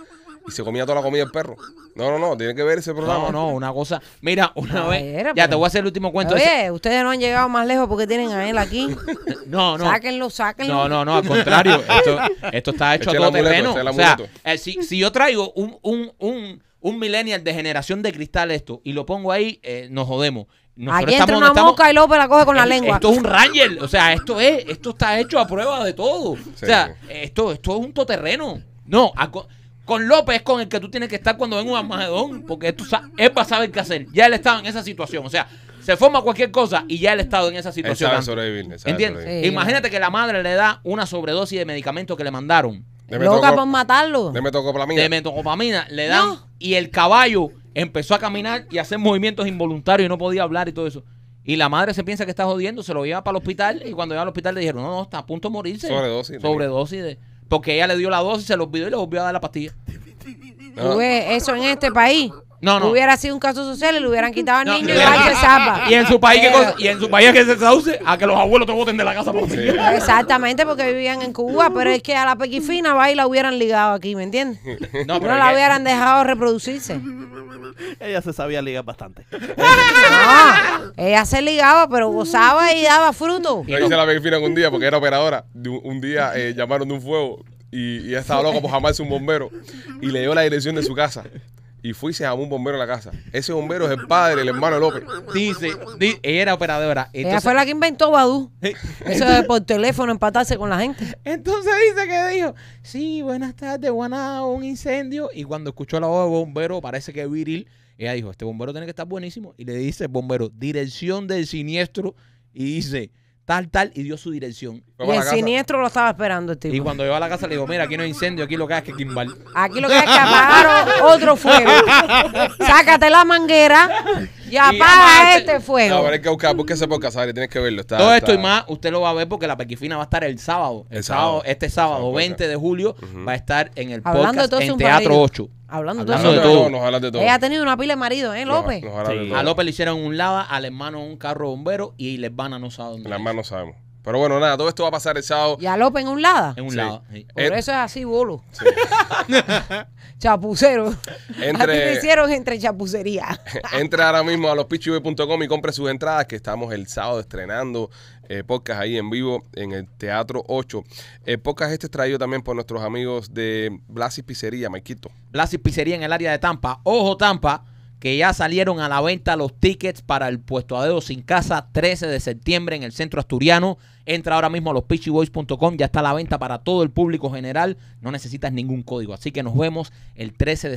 y se comía toda la comida el perro. No, no, no, tiene que ver ese programa. No, no, una cosa. Mira, una vez. ya te voy a hacer el último cuento. Oye, ustedes no han llegado más lejos porque tienen a él aquí. *laughs* No, no. Sáquenlo, sáquenlo. No, no, no, al contrario. *laughs* Esto, esto está hecho a todo terreno. o sea, eh, si, yo traigo un, un, un, un millennial de generación de cristal esto y lo pongo ahí, eh, nos jodemos. Nosotros Aquí entra una estamos- mosca y López la coge con la eh, lengua. Esto es un Ranger. O sea, esto es, esto está hecho a prueba de todo. o sea, esto, esto es un toterreno. No, a con López es con el que tú tienes que estar cuando ven un Armagedón, porque tú él va saber qué hacer. Ya él estaba en esa situación. O sea, se forma cualquier cosa y ya él Estado en esa situación. Él sabe sobrevivir, Imagínate que la madre le da una sobredosis de medicamento que le mandaron. Deme Loca por matarlo. De metocopamina. De Le dan. Y el caballo empezó a caminar y a hacer movimientos involuntarios y no podía hablar y todo eso. Y la madre se piensa que está jodiendo, se lo lleva para el hospital y cuando llega al hospital le dijeron, no, no, está a punto de morirse. Sobredosis. Sobredosis de... Porque ella le dio la dosis, se lo olvidó y le volvió a dar la pastilla. eso en este país? No, no. Hubiera sido un caso social y le hubieran quitado al niño y se Y en su país, ¿qué que se sauce a que los abuelos te voten de la casa por Exactamente, porque vivían en Cuba, pero es que a la pequifina va y la hubieran ligado aquí, ¿me entiendes? No, pero la hubieran dejado reproducirse. Ella se sabía ligar bastante. Ah, ella se ligaba, pero gozaba y daba fruto. Lo hice la pequifina un día porque era operadora. Un día eh, llamaron de un fuego y, estaba loco por es un bombero y le dio la dirección de su casa y fuiste a un bombero a la casa. Ese bombero es el padre, el hermano López. Dice, ella era operadora. Ella fue la que inventó Badu. Eso de por teléfono empatarse con la gente. entonces dice que dijo, sí, buenas tardes, buena un incendio. Y cuando escuchó la voz de bombero, parece que viril, ella dijo, este bombero tiene que estar buenísimo. Y le dice bombero, dirección del siniestro. Y dice, tal, tal, y dio su dirección. Y el siniestro lo estaba esperando el Y cuando llegó a la casa le digo, mira, aquí no hay incendio, aquí lo que hay es que quimbal. Aquí lo que hay es que apagar *laughs* otro fuego. *laughs* Sácate la manguera y apaga este, este- No, fuego. pero hay que buscar, búsquese por casa. tienes que verlo. Todo esto y más, usted lo va a ver porque la Pequifina va a estar el sábado. El, sábado, este sábado, 20 de julio, va a estar en el podcast en Teatro 8. Hablando, de todo. No, de todo. Ella ha tenido una pila de marido, ¿eh, López? A López le hicieron un lava, al hermano un carro bombero y van a no saber dónde. La no sabemos. Pero bueno, nada, todo esto va a pasar el sábado. ¿Y a López en un lado? En un lado. Por eh, eso es así, bolo. *laughs* Chapucero. Entre, hicieron entre chapucería. *laughs* Entra ahora mismo a lospichiboy.com y compre sus entradas, que estamos el sábado estrenando eh, podcast ahí en vivo en el Teatro 8. Eh, podcast este es traído también por nuestros amigos de y Pizzería, Maikito. y Pizzería en el área de Tampa. Ojo, Tampa que ya salieron a la venta los tickets para el puesto a dedo sin casa 13 de septiembre en el centro asturiano Entra ahora mismo a los pitchyboys.com, ya está la venta para todo el público general, no necesitas ningún código. Así que nos vemos el 13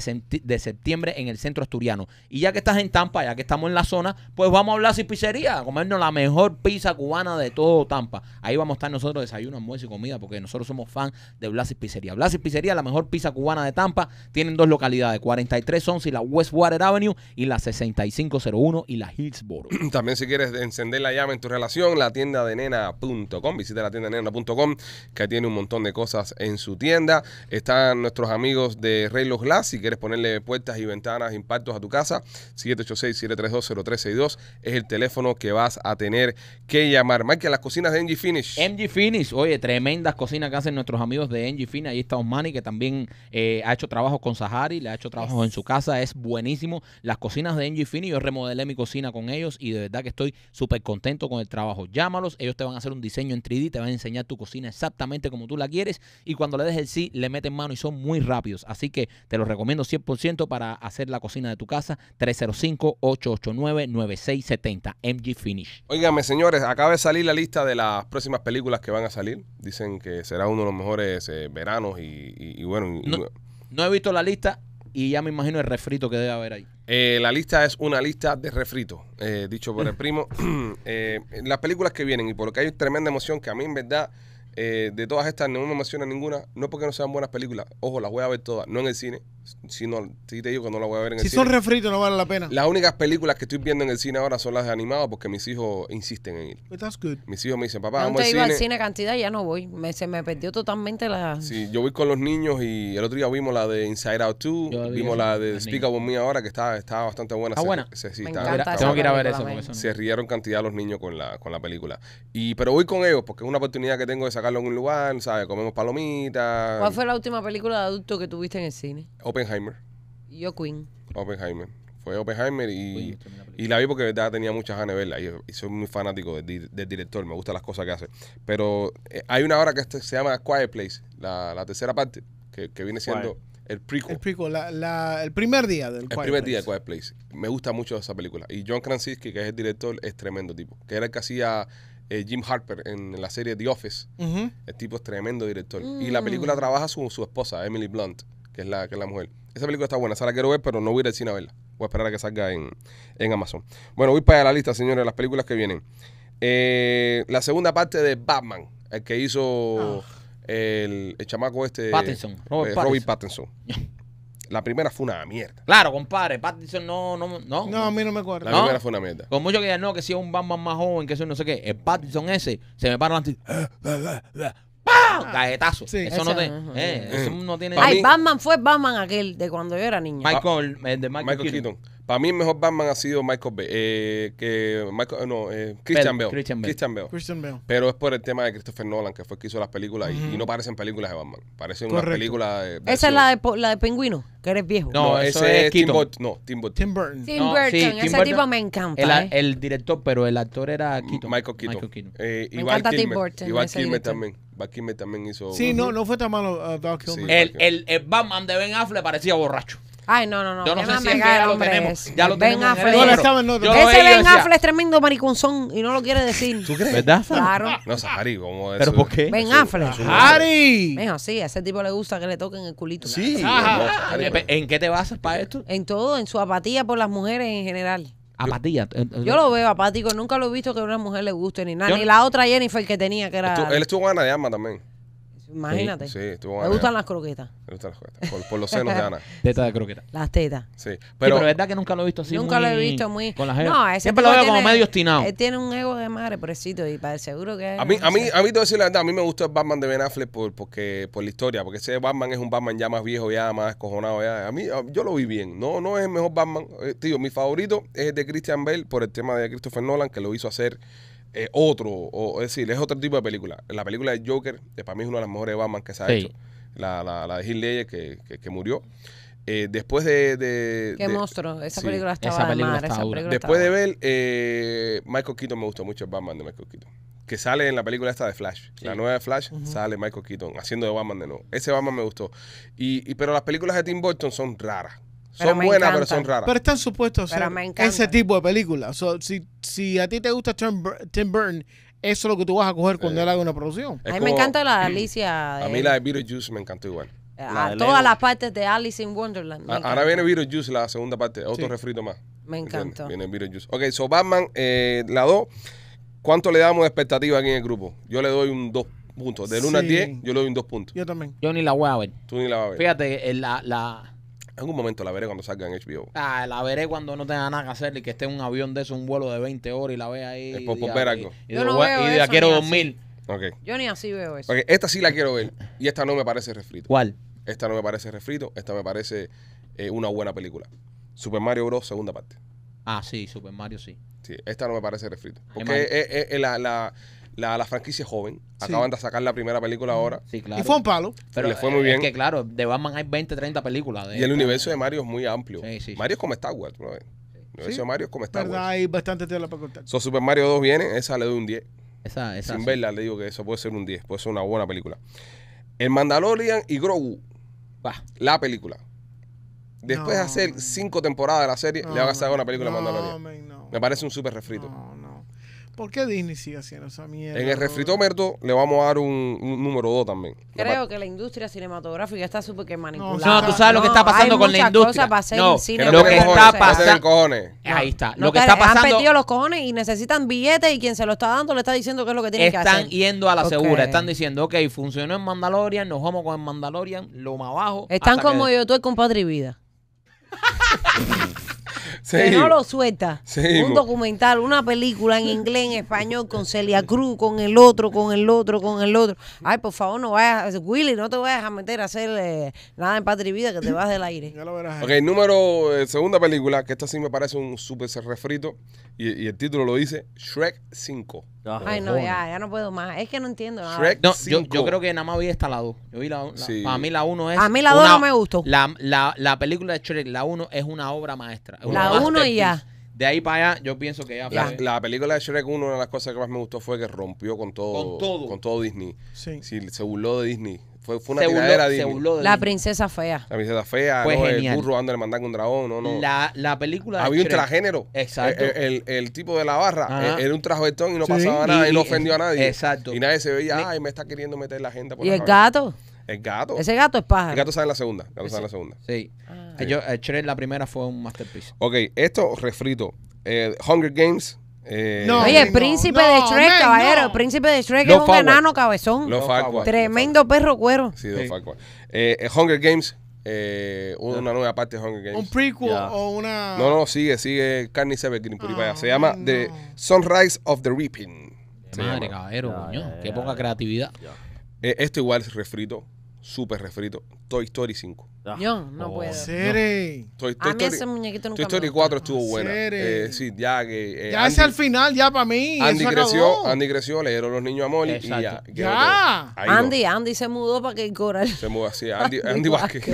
de, septiembre en el centro asturiano. Y ya que estás en Tampa, ya que estamos en la zona, pues vamos a hablar y pizzería, a comernos la mejor pizza cubana de todo Tampa. Ahí vamos a estar nosotros desayuno, almuerzo y comida, porque nosotros somos fan de Blasis Pizzería. Blasis Pizzería, la mejor pizza cubana de Tampa, tienen dos localidades, 4311 y la Westwater Avenue y la 6501 y la Hillsboro. *clears throat* También si quieres encender la llama en tu relación, la tienda de nena.com Visita la tienda nena.com que tiene un montón de cosas en su tienda. Están nuestros amigos de Rey Los Glass. Si quieres ponerle puertas y ventanas, impactos a tu casa, 786-732-0362 es el teléfono que vas a tener que llamar. que las cocinas de NG Finish. NG Finish, oye, tremendas cocinas que hacen nuestros amigos de NG Finish. Ahí está Osmani, que también eh, ha hecho trabajo con Sahari, le ha hecho trabajo en su casa. Es buenísimo. Las cocinas de NG Finish, yo remodelé mi cocina con ellos y de verdad que estoy súper contento con el trabajo. Llámalos, ellos te van a hacer un diseño en 3D, te van a enseñar tu cocina exactamente como tú la quieres y cuando le des el sí, le meten mano y son muy rápidos. Así que te los recomiendo 100% para hacer la cocina de tu casa, 305-889-9670, MG Finish. Óigame, señores, acaba de salir la lista de las próximas películas que van a salir. Dicen que será uno de los mejores eh, veranos y, bueno... no he visto la lista, y ya me imagino el refrito que debe haber ahí. Eh, la lista es una lista de refritos, eh, dicho por el primo. *clears throat* *clears throat* Eh, las películas que vienen y por lo que hay tremenda emoción que a mí en verdad... de todas estas no me emociona ninguna, no porque no sean buenas películas, ojo, las voy a ver todas, no en el cine, si no, si te digo que no la voy a ver en el cine. Si son refritos no vale la pena. Las únicas películas que estoy viendo en el cine ahora son las de animados porque mis hijos insisten en ir. Mis hijos me dicen, papá, vamos al cine. iba al cine cantidad ya no voy. se me perdió totalmente la... Sí, yo voy con los niños y el otro día vimos la de Inside Out 2, vimos la de Speak Up Me ahora que estaba, bastante buena. Ah, se, buena. Se, Tengo que ir a ver eso. se rieron cantidad los niños con la, con la película. Y, pero voy con ellos porque es una oportunidad que tengo de sacarlo en un lugar, ¿sabes? Comemos palomitas. ¿Cuál fue la última película de adulto que tuviste en el cine? Oppenheimer. Yo Queen. Oppenheimer. Fue Oppenheimer y, la vi porque tenía muchas ganas de verla. Y, soy muy fanático del, director, me gustan las cosas que hace. Pero eh, hay una obra que este se llama Quiet Place, la, tercera parte, que, viene siendo el prequel. El primer día del Quiet primer Place. día Place. Me gusta mucho esa película. Y John Krasinski, que es el director, es tremendo tipo. Que era el que hacía eh, Jim Harper en la serie The Office. El tipo es tremendo director. Y la mm. película trabaja su, su esposa, Emily Blunt que es la, que la mujer. Esa película está buena, esa la quiero ver, pero no voy a ir al cine a verla. Voy a esperar a que salga en, en Amazon. Bueno, voy para allá la lista, señores, las películas que vienen. Eh, la segunda parte de Batman, el que hizo ah. el, el, chamaco este. Pattinson. Eh, Robin Pattinson. *laughs* La primera fue una mierda. Claro, compadre. Pattinson no, no, no. No, a mí no me acuerdo. La primera fue una mierda. Con mucho que ya no, que si es un Batman más joven, que eso no sé qué. El Pattinson ese se me paró antes. ¡Pau, ah. ¡Gajetazo! Eso, no te, eh, eso mm. no tiene. Ay, Batman fue Batman aquel de cuando yo era niño. Michael, el de Michael, Keaton. Para mí el mejor Batman ha sido Michael B... eh, que Michael, eh, no, eh, Christian, Bell, Bale, Christian, Bale. Christian, Bale. Pero es por el tema de Christopher Nolan, que fue el que hizo las películas y, no parecen películas de Batman. Parecen una película Esa es la de, la de Pingüino, que eres viejo. No, ese es Tim Burton. No, Tim Burton. Tim Burton. Tim Burton. ese tipo me encanta. El, director, pero el actor era Keaton. Michael Keaton. Michael Keaton. me Iván encanta Tim Burton. Igual Kilmer también. Bakime también hizo. Sí, no, no fue tan malo uh, el, el, el Batman de Ben Affleck parecía borracho. Ay, no, no, no. Yo no sé si es que ya lo tenemos. Ya lo ben tenemos. Affleck. ese Ben Affleck es tremendo maricunzón y no lo quiere decir. ¿Tú crees? ¿Verdad? Claro. *laughs* No, Sahari, ¿cómo es? ¿Pero por qué? Ben Affleck. ¡Ari! Mira, sí, a ese tipo le gusta que le toquen el culito. Sí. Ajá. ¿En qué te basas para esto? En todo, en su apatía por las mujeres en general. Apatía. Eh, eh, Yo lo veo apático. Nunca lo he visto que a una mujer le guste ni nada. y ni la otra Jennifer que tenía, que era. él estuvo con Ana de Armas también. Imagínate. Me gustan las croquetas. Me gustan las croquetas. Por, los senos *laughs* de Ana. Teta de croqueta. Las tetas. Sí. Pero, es verdad que nunca lo he visto así. Nunca muy, lo he visto muy. Con las no, ese Siempre lo veo como medio ostinado Él tiene un ego de madre, pobrecito, y para el seguro que. A mí, a mí, a mí te voy a decir la a mí me gusta el Batman de Ben Affleck por, porque, por la historia, porque ese Batman es un Batman ya más viejo, ya más cojonado. Ya. A mí, yo lo vi bien. No, no es el mejor Batman. Eh, tío, mi favorito es el de Christian Bale por el tema de Christopher Nolan, que lo hizo hacer eh, otro, o, es decir, es otro tipo de película. La película de Joker, eh, para mí es una de las mejores Batman que se ha hecho. La, la, la de Heath Ledger que, que, murió. Eh, después de, de Qué monstruo, esa película estaba esa película de mar, Después de ver eh, Michael Keaton me gustó mucho el Batman de Michael Keaton. Que sale en la película esta de Flash, la nueva de Flash, sale Michael Keaton haciendo de Batman de nuevo. Ese Batman me gustó. y, pero las películas de Tim Burton son raras son buenas, pero son raras. Pero están supuestos a ser ese tipo de películas. si, si a ti te gusta Tim, Burton, eso es lo que tú vas a coger cuando eh, él haga una producción. a mí me encanta la de *clears throat* Alicia. A mí eh, la de Beetlejuice me encantó igual. Eh, a todas las partes de Alice in Wonderland. ahora viene Beetlejuice, la segunda parte. Otro refrito más. Me encantó. Viene Beetlejuice. Ok, so Batman, eh, la 2. ¿Cuánto le damos de expectativa aquí en el grupo? Yo le doy un 2 puntos. de 1 a 10, yo le doy un 2 puntos. Yo también. Yo ni la voy a ver. Tú ni la vas a ver. Fíjate, la... la en algún momento la veré cuando salga en HBO. Ah, la veré cuando no tenga nada que hacer y que esté en un avión de eso, un vuelo de 20 horas y la vea ahí. Y, Yo quiero dormir. Yo ni así veo eso. esta sí la quiero ver y esta no me parece refrito. ¿Cuál? Esta no me parece refrito, esta me parece eh, una buena película. Super Mario Bros. segunda parte. Ah, sí, Super Mario sí. Sí, esta no me parece refrito. Porque es, la, la, franquicia joven. Acaban de sacar la primera película ahora. Y fue un palo. Pero le fue muy bien. que claro, de Batman hay 20, 30 películas. y el universo de Mario es muy amplio. Mario es como Star Wars, El universo de Mario es como Star Wars. Verdad, hay bastante tela para cortar So, Super Mario 2 viene, esa le doy un 10. Sin verla le digo que eso puede ser un 10, puede ser una buena película. El Mandalorian y Grogu. va La película. Después de hacer cinco temporadas de la serie, le van a sacar una película de Mandalorian. Me parece un super refrito. no. ¿Por qué Disney sigue haciendo esa mierda? En el refrito, Merto, le vamos a dar un, número 2 también. Creo que la industria cinematográfica está súper que manipulada. No, tú sabes lo que está pasando con la industria. para hacer no, lo que está Ahí está. lo que está Han perdido los cojones y necesitan billetes y quien se lo está dando le está diciendo qué es lo que tiene que hacer. Están yendo a la segura. Están diciendo, ok, funcionó en Mandalorian, nos vamos con el Mandalorian, lo más abajo. Están como yo, tú el compadre y vida. *laughs* que no lo suelta. un documental, una película en inglés, en español, con Celia Cruz, con el otro, con el otro, con el otro. Ay, por favor, no vayas, Willy, no te vayas a meter a hacer eh, nada en Patria y Vida, que te vas del aire. Ya lo verás. Ok, número, eh, segunda película, que esta sí me parece un súper refrito, y, el título lo dice, Shrek 5. Ay, no, ya, ya no puedo más. Es que no entiendo nada. Shrek no, yo, creo que nada más vi esta la 2. Yo vi la, Para mí la 1 es. A mí la 2 no me gustó. La, la, la, película de Shrek, la 1 es una obra maestra. Uno y ya. De ahí para allá, yo pienso que ya. La, la película de Shrek 1, una de las cosas que más me gustó fue que rompió con todo. Con todo. Con todo Disney. Sí. se burló de Disney. Fue, una se Disney. Se burló de la princesa fea. La princesa fea, pues el burro anda le mandan un dragón, no, no. La, la película de Había un transgénero. Exacto. El, el, tipo de la barra eh, era un trajetón y no pasaba nada y, no ofendió a nadie. Exacto. Y nadie se veía, ay, me está queriendo meter la agenda por Y el gato. El gato. Ese gato es pájaro. El gato sale en la segunda. El gato sale en la segunda. Sí. Ah. Yo, Shrek, la primera fue un masterpiece. Ok, esto refrito. Eh, Hunger Games. Eh, no, Oye, el príncipe de Shrek, caballero. El príncipe de Shrek es un enano cabezón. Tremendo perro cuero. Sí, Lo Sí. Eh, Hunger Games. una nueva parte de Hunger Games. Un prequel o una. No, no, sigue, sigue Carney Severgreen Se ah, llama The Sunrise of the Reaping. Madre, caballero, coño. que creatividad. esto igual es refrito súper refrito. Toy Story 5. Ah, Yo no puedo. No. Toy, a mí Story, ese muñequito Toy Story 4 estuvo buena. Eh, sí, ya que. Eh, ya es al final, ya para mí. Andy creció, Andy creció, le dieron los niños a Molly y ya. Andy, Andy se mudó para que Coral. Se mudó así, *laughs* Andy, Andy Vázquez.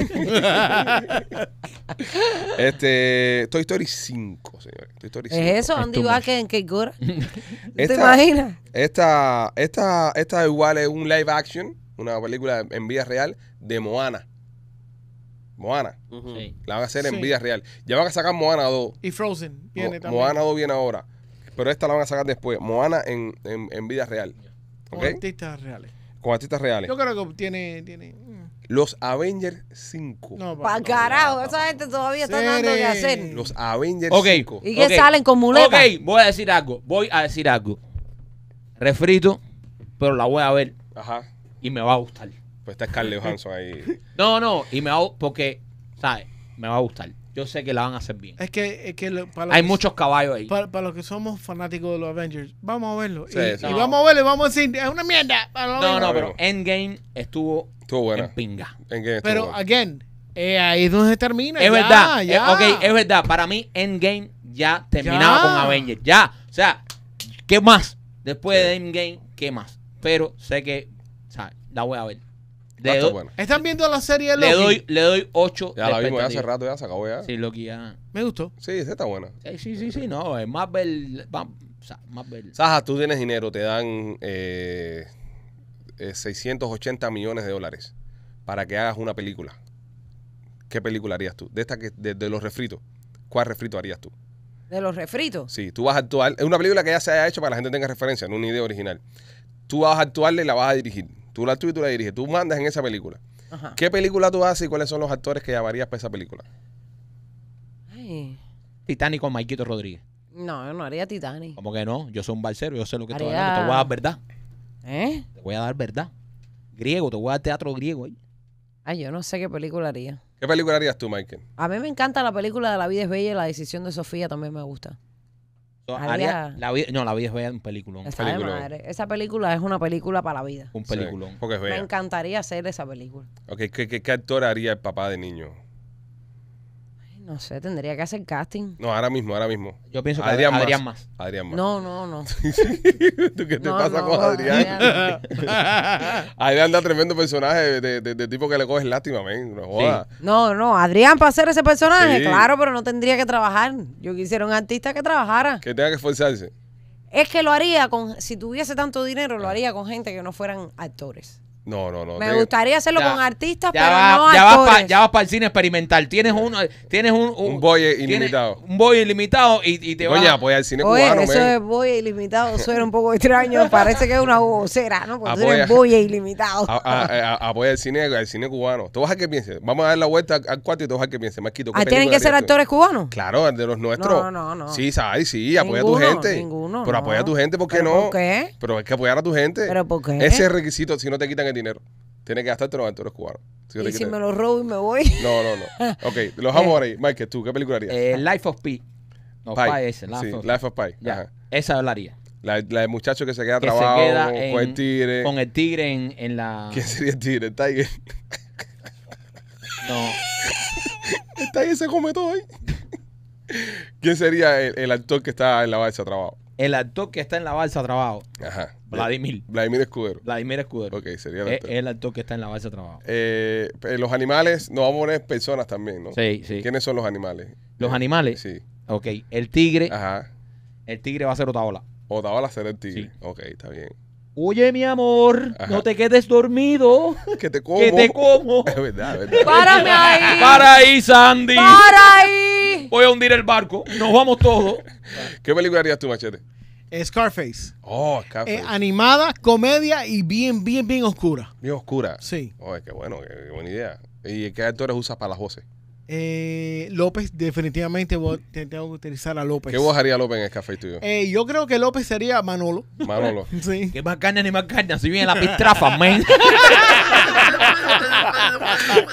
este, Toy Story 5, señor. Toy Story 5. ¿Es eso, Andy Vázquez en Kate Coral? *laughs* ¿Te imaginas? esta, esta, esta igual es un live action una película en vida real de Moana. Moana. La van a hacer en vida real. Ya van a sacar Moana 2. Y Frozen viene también. Moana 2 viene ahora. Pero esta la van a sacar después. Moana en, en, en vida real. Con artistas reales. Con artistas reales. Yo creo que tiene... tiene... Mm. Los Avengers 5. No, para carajo, esa gente todavía está dando que hacer. Los Avengers okay. 5. ¿Y que salen con muletas? Ok, voy a decir algo, voy a decir algo. Refrito, pero la voy a ver. Ajá y me va a gustar. Pues está Scarlett Johansson ahí. *laughs* No, no, y me va a, porque, ¿sabes? Me va a gustar. Yo sé que la van a hacer bien. Es que, es que hay muchos caballos ahí. Para, los que somos fanáticos de los Avengers, vamos a verlo. Sí, y, y vamos a verlo y vamos a decir, es una mierda. No, no, pero Endgame estuvo, estuvo buena. en pinga. Endgame estuvo pero, again, eh, ahí es donde termina. Es verdad. Eh, ok, es verdad. Para mí, Endgame ya terminaba con Avengers. Ya. O sea, ¿qué más? Después de Endgame, ¿qué más? Pero sé que la voy a ver. ¿Están viendo la serie de Loki? le doy, le doy 8 Ya la vimos hace rato, ya se acabó ya. Sí, Loki ya. Me gustó. Sí, esa está buena. Sí, sí, sí, no. Es eh, más Saja, tú tienes dinero, te dan 680 eh, eh, millones de dólares para que hagas una película. ¿Qué película harías tú? De esta que, de, los refritos. ¿Cuál refrito harías tú? De los refritos. Sí, tú vas a actuar. Es una película que ya se haya hecho para que la gente tenga referencia, no una idea original. Tú vas a actuarle y la vas a dirigir. Tú la actúas y tú la diriges. Tú mandas en esa película. ¿Qué película tú haces y cuáles son los actores que llamarías para esa película? Ay. Titanic con Maikito Rodríguez. No, yo no haría Titanic. ¿Cómo que no? Yo soy un balsero, yo sé lo que Te voy a dar verdad. ¿Eh? Te voy a dar verdad. Griego, te voy a dar teatro griego ¿eh? Ay, yo no sé qué película haría. ¿Qué película harías tú, Michael? A mí me encanta la película de La vida es bella y La decisión de Sofía también me gusta la vida, no, la vida es bella, un peliculón. Esa, esa película es una película para la vida. Un peliculón. Me encantaría hacer esa película. okay qué actor haría el papá de niño? No sé, tendría que hacer casting. No, ahora mismo, ahora mismo. Yo pienso que Adrián, más. Adrián más. No, no, no. *laughs* qué te pasa con Adrián? *laughs* Adrián. da tremendo personaje de, tipo que le coges lástima, men. No, no, Adrián para hacer ese personaje, claro, pero no tendría que trabajar. Yo quisiera un artista que trabajara. Que tenga que esforzarse. Es que lo haría con, si tuviese tanto dinero, lo ah. haría con gente que no fueran actores. No, no, no. Me gustaría hacerlo con artistas, pero no ya actores. ya vas para el cine experimental. Tienes un eh, tienes un, un, boy ilimitado. un boy ilimitado y, te pues, Oye, vas. apoya el cine cubano. Eso es de boy ilimitado suena un poco extraño. *laughs* Parece que es una vocera, ¿no? Porque tú boy ilimitado. apoya el cine, Al cine cubano. ¿Tú vas a que piense Vamos a dar la vuelta al cuarto y tú vas a que pienses. Maquito, ¿Ah, ¿Tienen que ser actores cubanos? Claro, de los nuestros. No, no, no. Sí, sabes, sí, apoya a tu gente. Ninguno, pero apoya a tu gente, ¿por qué no? ¿Por qué? Pero hay que apoyar a tu gente. ¿Pero por qué? Ese requisito, si no te quitan dinero. Tienes que gastarte 90 euros cubanos. Si y si me lo robo y me voy. No, no, no. *laughs* Ok, los dejamos eh, ahora ahí. Mike, ¿tú qué película harías? Eh, Life of Pi. No, Pi, ese. Life, sí, of, Life of Pi. Esa hablaría. La, la del muchacho que se queda que con el tigre. Con el tigre en, en la. *laughs* ¿Quién sería el tigre? El tiger. No. *laughs* el tiger se come todo ahí. ¿Quién sería el, actor que está en la base de trabajo? el actor que está en la balsa trabajo. Ajá. Vladimir. Vladimir Escudero. Vladimir Escudero. Ok, sería el actor. Es el actor que está en la balsa trabajo. Eh, eh los animales, no vamos a poner personas también, ¿no? Sí, sí. ¿Quiénes son los animales? ¿Los eh, animales? Sí. Ok, el tigre. Ajá. El tigre va a ser Otaola. Otaola será el tigre. Sí. Ok, está bien. Oye, mi amor, no te quedes dormido. *laughs* Que te como. Que te como. *laughs* es verdad, es verdad. Párame ahí. Para ahí, Sandy. Para ahí voy a hundir el barco, nos vamos todos. *laughs* ¿Qué película harías tú, Machete? Eh, Scarface. Oh, eh, Scarface. animada, comedia y bien, bien, bien oscura. Bien oscura. Sí. Oh, qué bueno, qué, qué buena idea. ¿Y qué actores usas para las voces? Eh, López, definitivamente tengo que utilizar a López. ¿Qué vos harías López en el café tuyo? Eh, yo creo que López sería Manolo. Manolo. *laughs* sí. Que más carne ni más carne, así viene la pistrafa, *laughs* men.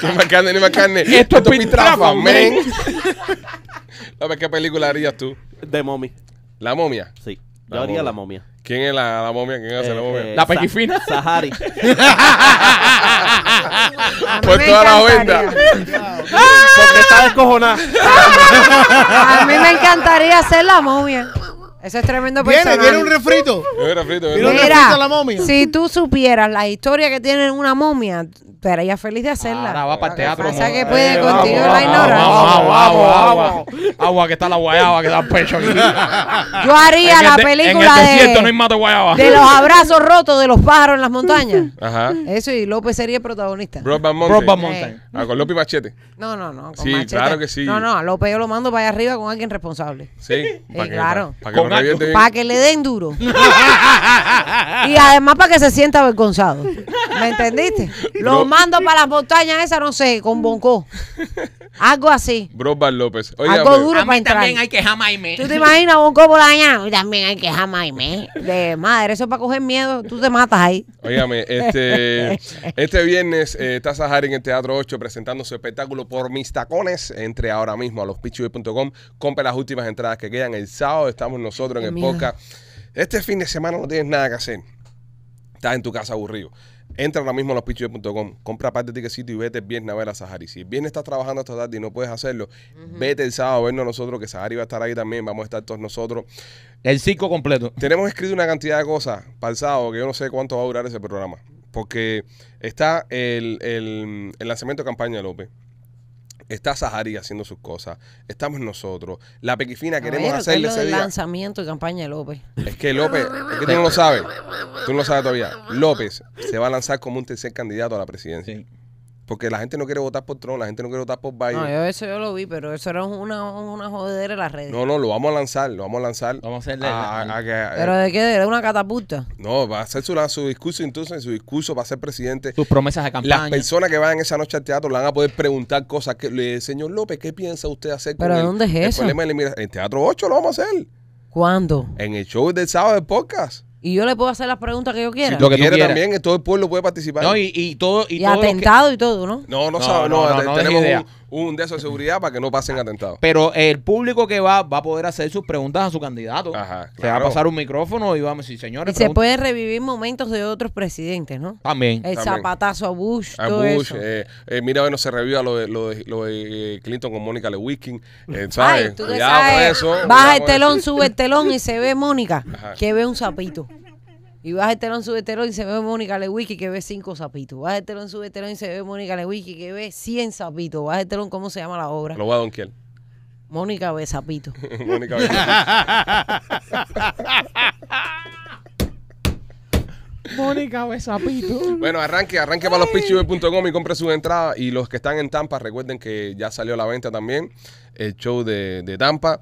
que más carne ni más carne. Esto, Esto es pistrafa, men. *laughs* López, ¿qué película harías tú? De momi. ¿La momia? Sí, yo haría la momia. ¿Quién es la, momia? ¿Quién hace la eh, momia? Eh, la pequifina. Sahari. *laughs* Por toda la venda. Porque está descojonada. *laughs* A mí me encantaría hacer la momia. Eso es tremendo personaje. Viene, viene un refrito. Viene un refrito, viene un refrito a la momia. Si tú supieras la historia que tiene una momia, estaría feliz de hacerla. Ahora va para el teatro. Pasa que puede eh, Continuar la ignorancia. Agua, agua, agua, agua. que está la guayaba, que da pecho aquí. Yo haría en la de, película de, no de los abrazos rotos de los pájaros en las montañas. Ajá. Eso y López sería el protagonista. Broadband Mountain. Broadband Mountain. Eh. Ah, con López Machete. No, no, no. Con sí, claro que sí. No, no, López yo lo mando para allá arriba con alguien responsable. Sí. claro. Para que le den duro. *laughs* y además para que se sienta avergonzado. ¿Me entendiste? Lo mando para las montañas esa no sé, con Bonco. Algo así. Brobar López. Algo pues, duro para entrar. también hay que jamaime. ¿Tú te imaginas Bonco por allá? También hay que jamaime. De madre, eso es para coger miedo. Tú te matas ahí. Óigame, este, *laughs* este viernes eh, está Sahari en el Teatro 8 presentando su espectáculo Por Mis Tacones. Entre ahora mismo a los lospichuy.com. Compre las últimas entradas que quedan. El sábado estamos los nosotros en el podcast. Este fin de semana no tienes nada que hacer. Estás en tu casa aburrido. Entra ahora mismo a lospichos.com, compra parte de tiquecito y vete el viernes a ver a Sahari. Si el viernes estás trabajando hasta tarde y no puedes hacerlo, vete el sábado a vernos nosotros, que Sahari va a estar ahí también, vamos a estar todos nosotros. El circo completo. Tenemos escrito una cantidad de cosas para el sábado, que yo no sé cuánto va a durar ese programa, porque está el, lanzamiento de campaña López. Está Sahari haciendo sus cosas. Estamos nosotros. La Pequifina queremos hacerle ese el lanzamiento de campaña de López. Es que López, es que tú no lo sabes. Tú no lo sabes todavía. López se va a lanzar como un tercer candidato a la presidencia. Porque la gente no quiere votar por Trump, la gente no quiere votar por Biden. No, eso yo lo vi, pero eso era una, una jodera en las redes. No, no, lo vamos a lanzar, lo vamos a lanzar. Vamos a hacerle. Eh, ¿Pero de qué? ¿De una catapulta? no, va a hacer su, su discurso, entonces su discurso va a ser presidente. Sus promesas de campaña. Las personas que vayan esa noche al teatro le van a poder preguntar cosas. que le- Señor López, ¿qué piensa usted hacer con ¿Pero dónde es problema En Teatro 8 lo vamos a hacer. ¿Cuándo? En el show del sábado de podcast. Y yo le puedo hacer las preguntas que yo quiera. lo que quiere también, todo el pueblo puede participar. No, y, todo. Y, atentado y todo, ¿no? No, no, no, sabe, no, no tenemos un, un de esos de seguridad para que no pasen atentados. Pero el público que va va a poder hacer sus preguntas a su candidato. Se va a pasar un micrófono y vamos a señores. Y se puede pueden revivir momentos de otros presidentes, ¿no? También. El zapatazo a Bush, A Bush, eh, eh, mira, bueno, se reviva lo de, lo de- eh, Clinton con Mónica Lewinsky, eh, ¿sabes? Cuidado eso. Baja el telón, sube el telón y se ve Mónica que ve un sapito. Y baja el telón, sube telón y se ve Mónica Lewicki que ve cinco zapitos. Baja el telón, sube telón y se ve Mónica Lewicki que ve 100 zapitos. Baja el telón, ¿cómo se llama la obra? Lo va a Kiel. Mónica ve Sapito. *laughs* Mónica ve *laughs* Mónica Besapito. Bueno, arranque, arranque para los y compre su entrada Y los que están en Tampa, recuerden que ya salió a la venta también el show de, de Tampa.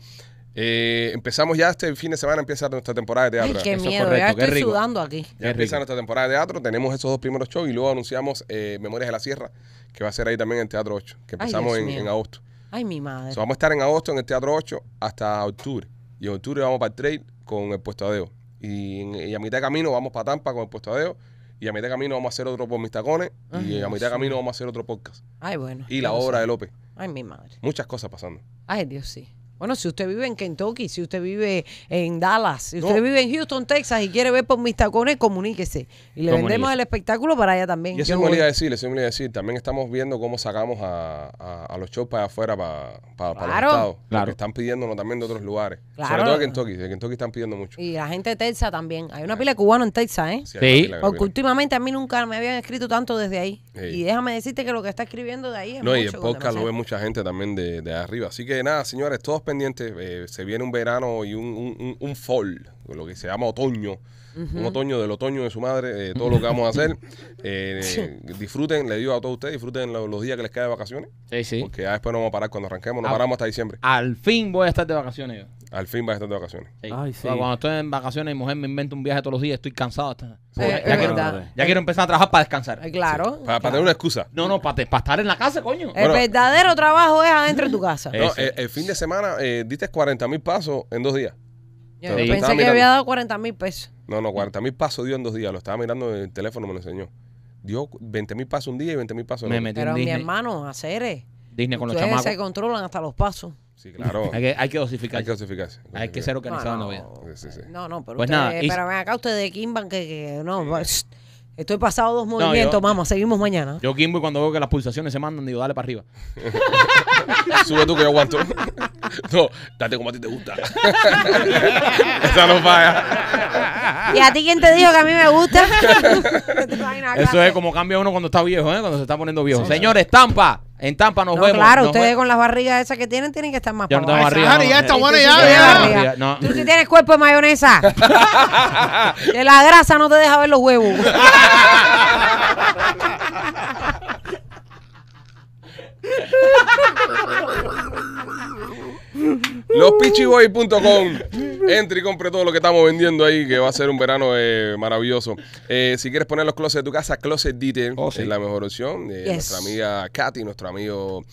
Eh, empezamos ya este fin de semana, empieza nuestra temporada de teatro. Ay, qué miedo, ya estoy sudando aquí. Ya empieza nuestra temporada de teatro, tenemos esos dos primeros shows y luego anunciamos eh, Memorias de la Sierra, que va a ser ahí también en Teatro 8, que empezamos en, agosto. Ay, mi madre. vamos a estar en agosto en el Teatro 8 hasta octubre. Y en octubre vamos para el trail con el puesto Y, deo y a mitad de camino vamos para Tampa con el puesto deo Y a mitad de camino vamos a hacer otro por mis y a mitad de camino vamos a hacer otro podcast. Ay, bueno. Y la obra de López. Ay, mi madre. Muchas cosas pasando. Ay, Dios sí. Bueno, si usted vive en Kentucky, si usted vive en Dallas, si usted vive en Houston, Texas y quiere ver por mis tacones, comuníquese. Y le vendemos el espectáculo para allá también. Y eso me decir, eso me decir. También estamos viendo cómo sacamos a, los shows para afuera, para, para, estados. Claro. están pidiéndonos también de otros lugares. Claro. Sobre todo de Kentucky. De Kentucky están pidiendo mucho. Y la gente de Texas también. Hay una pila de en Texas, ¿eh? Sí. Porque últimamente a mí nunca me habían escrito tanto desde ahí. Y déjame decirte que lo que está escribiendo de ahí es No, y el podcast lo ve mucha gente también de, de arriba. Así que nada, señores, todos pendiente, eh, se viene un verano y un, un, fall, lo que se llama otoño. Un otoño del otoño de su madre, todo lo que vamos a hacer. *laughs* Eh, disfruten, le digo a todos ustedes, disfruten los, días que les queda de vacaciones. Sí, sí. Porque ya después no vamos a parar cuando arranquemos, no ah, paramos hasta diciembre. Al fin voy a estar de vacaciones yo. Al fin vas a estar de vacaciones. Cuando estoy en vacaciones, mi mujer me inventa un viaje todos los días, estoy cansado. Hasta... ya, quiero, empezar a trabajar para descansar. Eh, claro. Para, tener una excusa. No, no, para, estar en la casa, coño. El verdadero trabajo es adentro de tu casa. Eh, eh, el, fin de semana diste 40 mil pasos en dos días. Yo pensé que había dado 40 mil pesos. No, no, 40 mil pasos dio en dos días. Lo estaba mirando en el teléfono, me lo enseñó. Dio 20 mil pasos un día y 20 mil pasos en otro. Me Pero mi hermano, hacer Disney con los chamacos. se controlan hasta los pasos. Sí, claro. hay, que, dosificar. Hay que dosificarse. Hay que ser organizado, no, no. No, no, pero, pues nada, pero ven acá ustedes de Kimban que, no, pues, estoy pasado dos movimientos, vamos, seguimos mañana. Yo Kimbo cuando veo que las pulsaciones se mandan, digo, dale para arriba. *laughs* Sube tú que yo aguanto. *laughs* no, date como a ti te gusta. *laughs* Esa no falla. ¿Y a ti quién te dijo que a mí me gusta? Eso es como cambia uno cuando está viejo, ¿eh? cuando se está poniendo viejo. señor estampa. En Tampa nos no, vemos. Claro, ustedes con las barrigas esas que tienen tienen que estar más Yo ah, ya está eh, bueno, ya, ya. Tú sí tienes cuerpo de mayonesa. de *laughs* la grasa no te deja ver los huevos. *laughs* lospichiboy.com entre y compre todo lo que estamos vendiendo ahí, que va a ser un verano eh, maravilloso. Eh, si quieres poner los closets de tu casa, Closet Detail oh, es la mejor opción. Eh, nuestra amiga Katy, nuestro amigo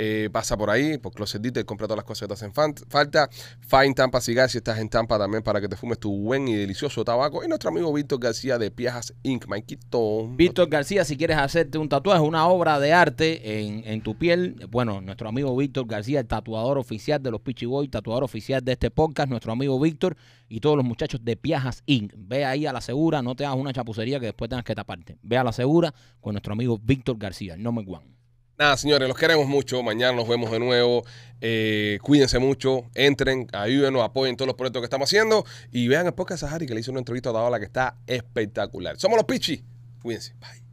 eh, pasa por ahí, por Closet Detail, compra todas las cosas que te hacen falta. Find Tampa Cigar, si estás en Tampa también, para que te fumes tu buen y delicioso tabaco. Y nuestro amigo Víctor García de Piajas Inc. Maikito. Víctor García, si quieres hacerte un tatuaje, una obra de arte en, en tu piel, bueno, nuestro amigo Víctor García, el tatuador tatuador oficial de los Boy, tatuador oficial de este podcast, nuestro amigo Víctor y todos los muchachos de Piajas Inc. Ve ahí a la segura, no te hagas una chapucería que después tengas que taparte. Ve a la segura con nuestro amigo Víctor García, el me one. Nada, señores, los queremos mucho. Mañana nos vemos de nuevo. Eh, cuídense mucho, entren, ayúdenos, apoyen todos los proyectos que estamos haciendo y vean el podcast Sahari que le hizo una entrevista a Daola que está espectacular. Somos los Pichi. Cuídense. Bye.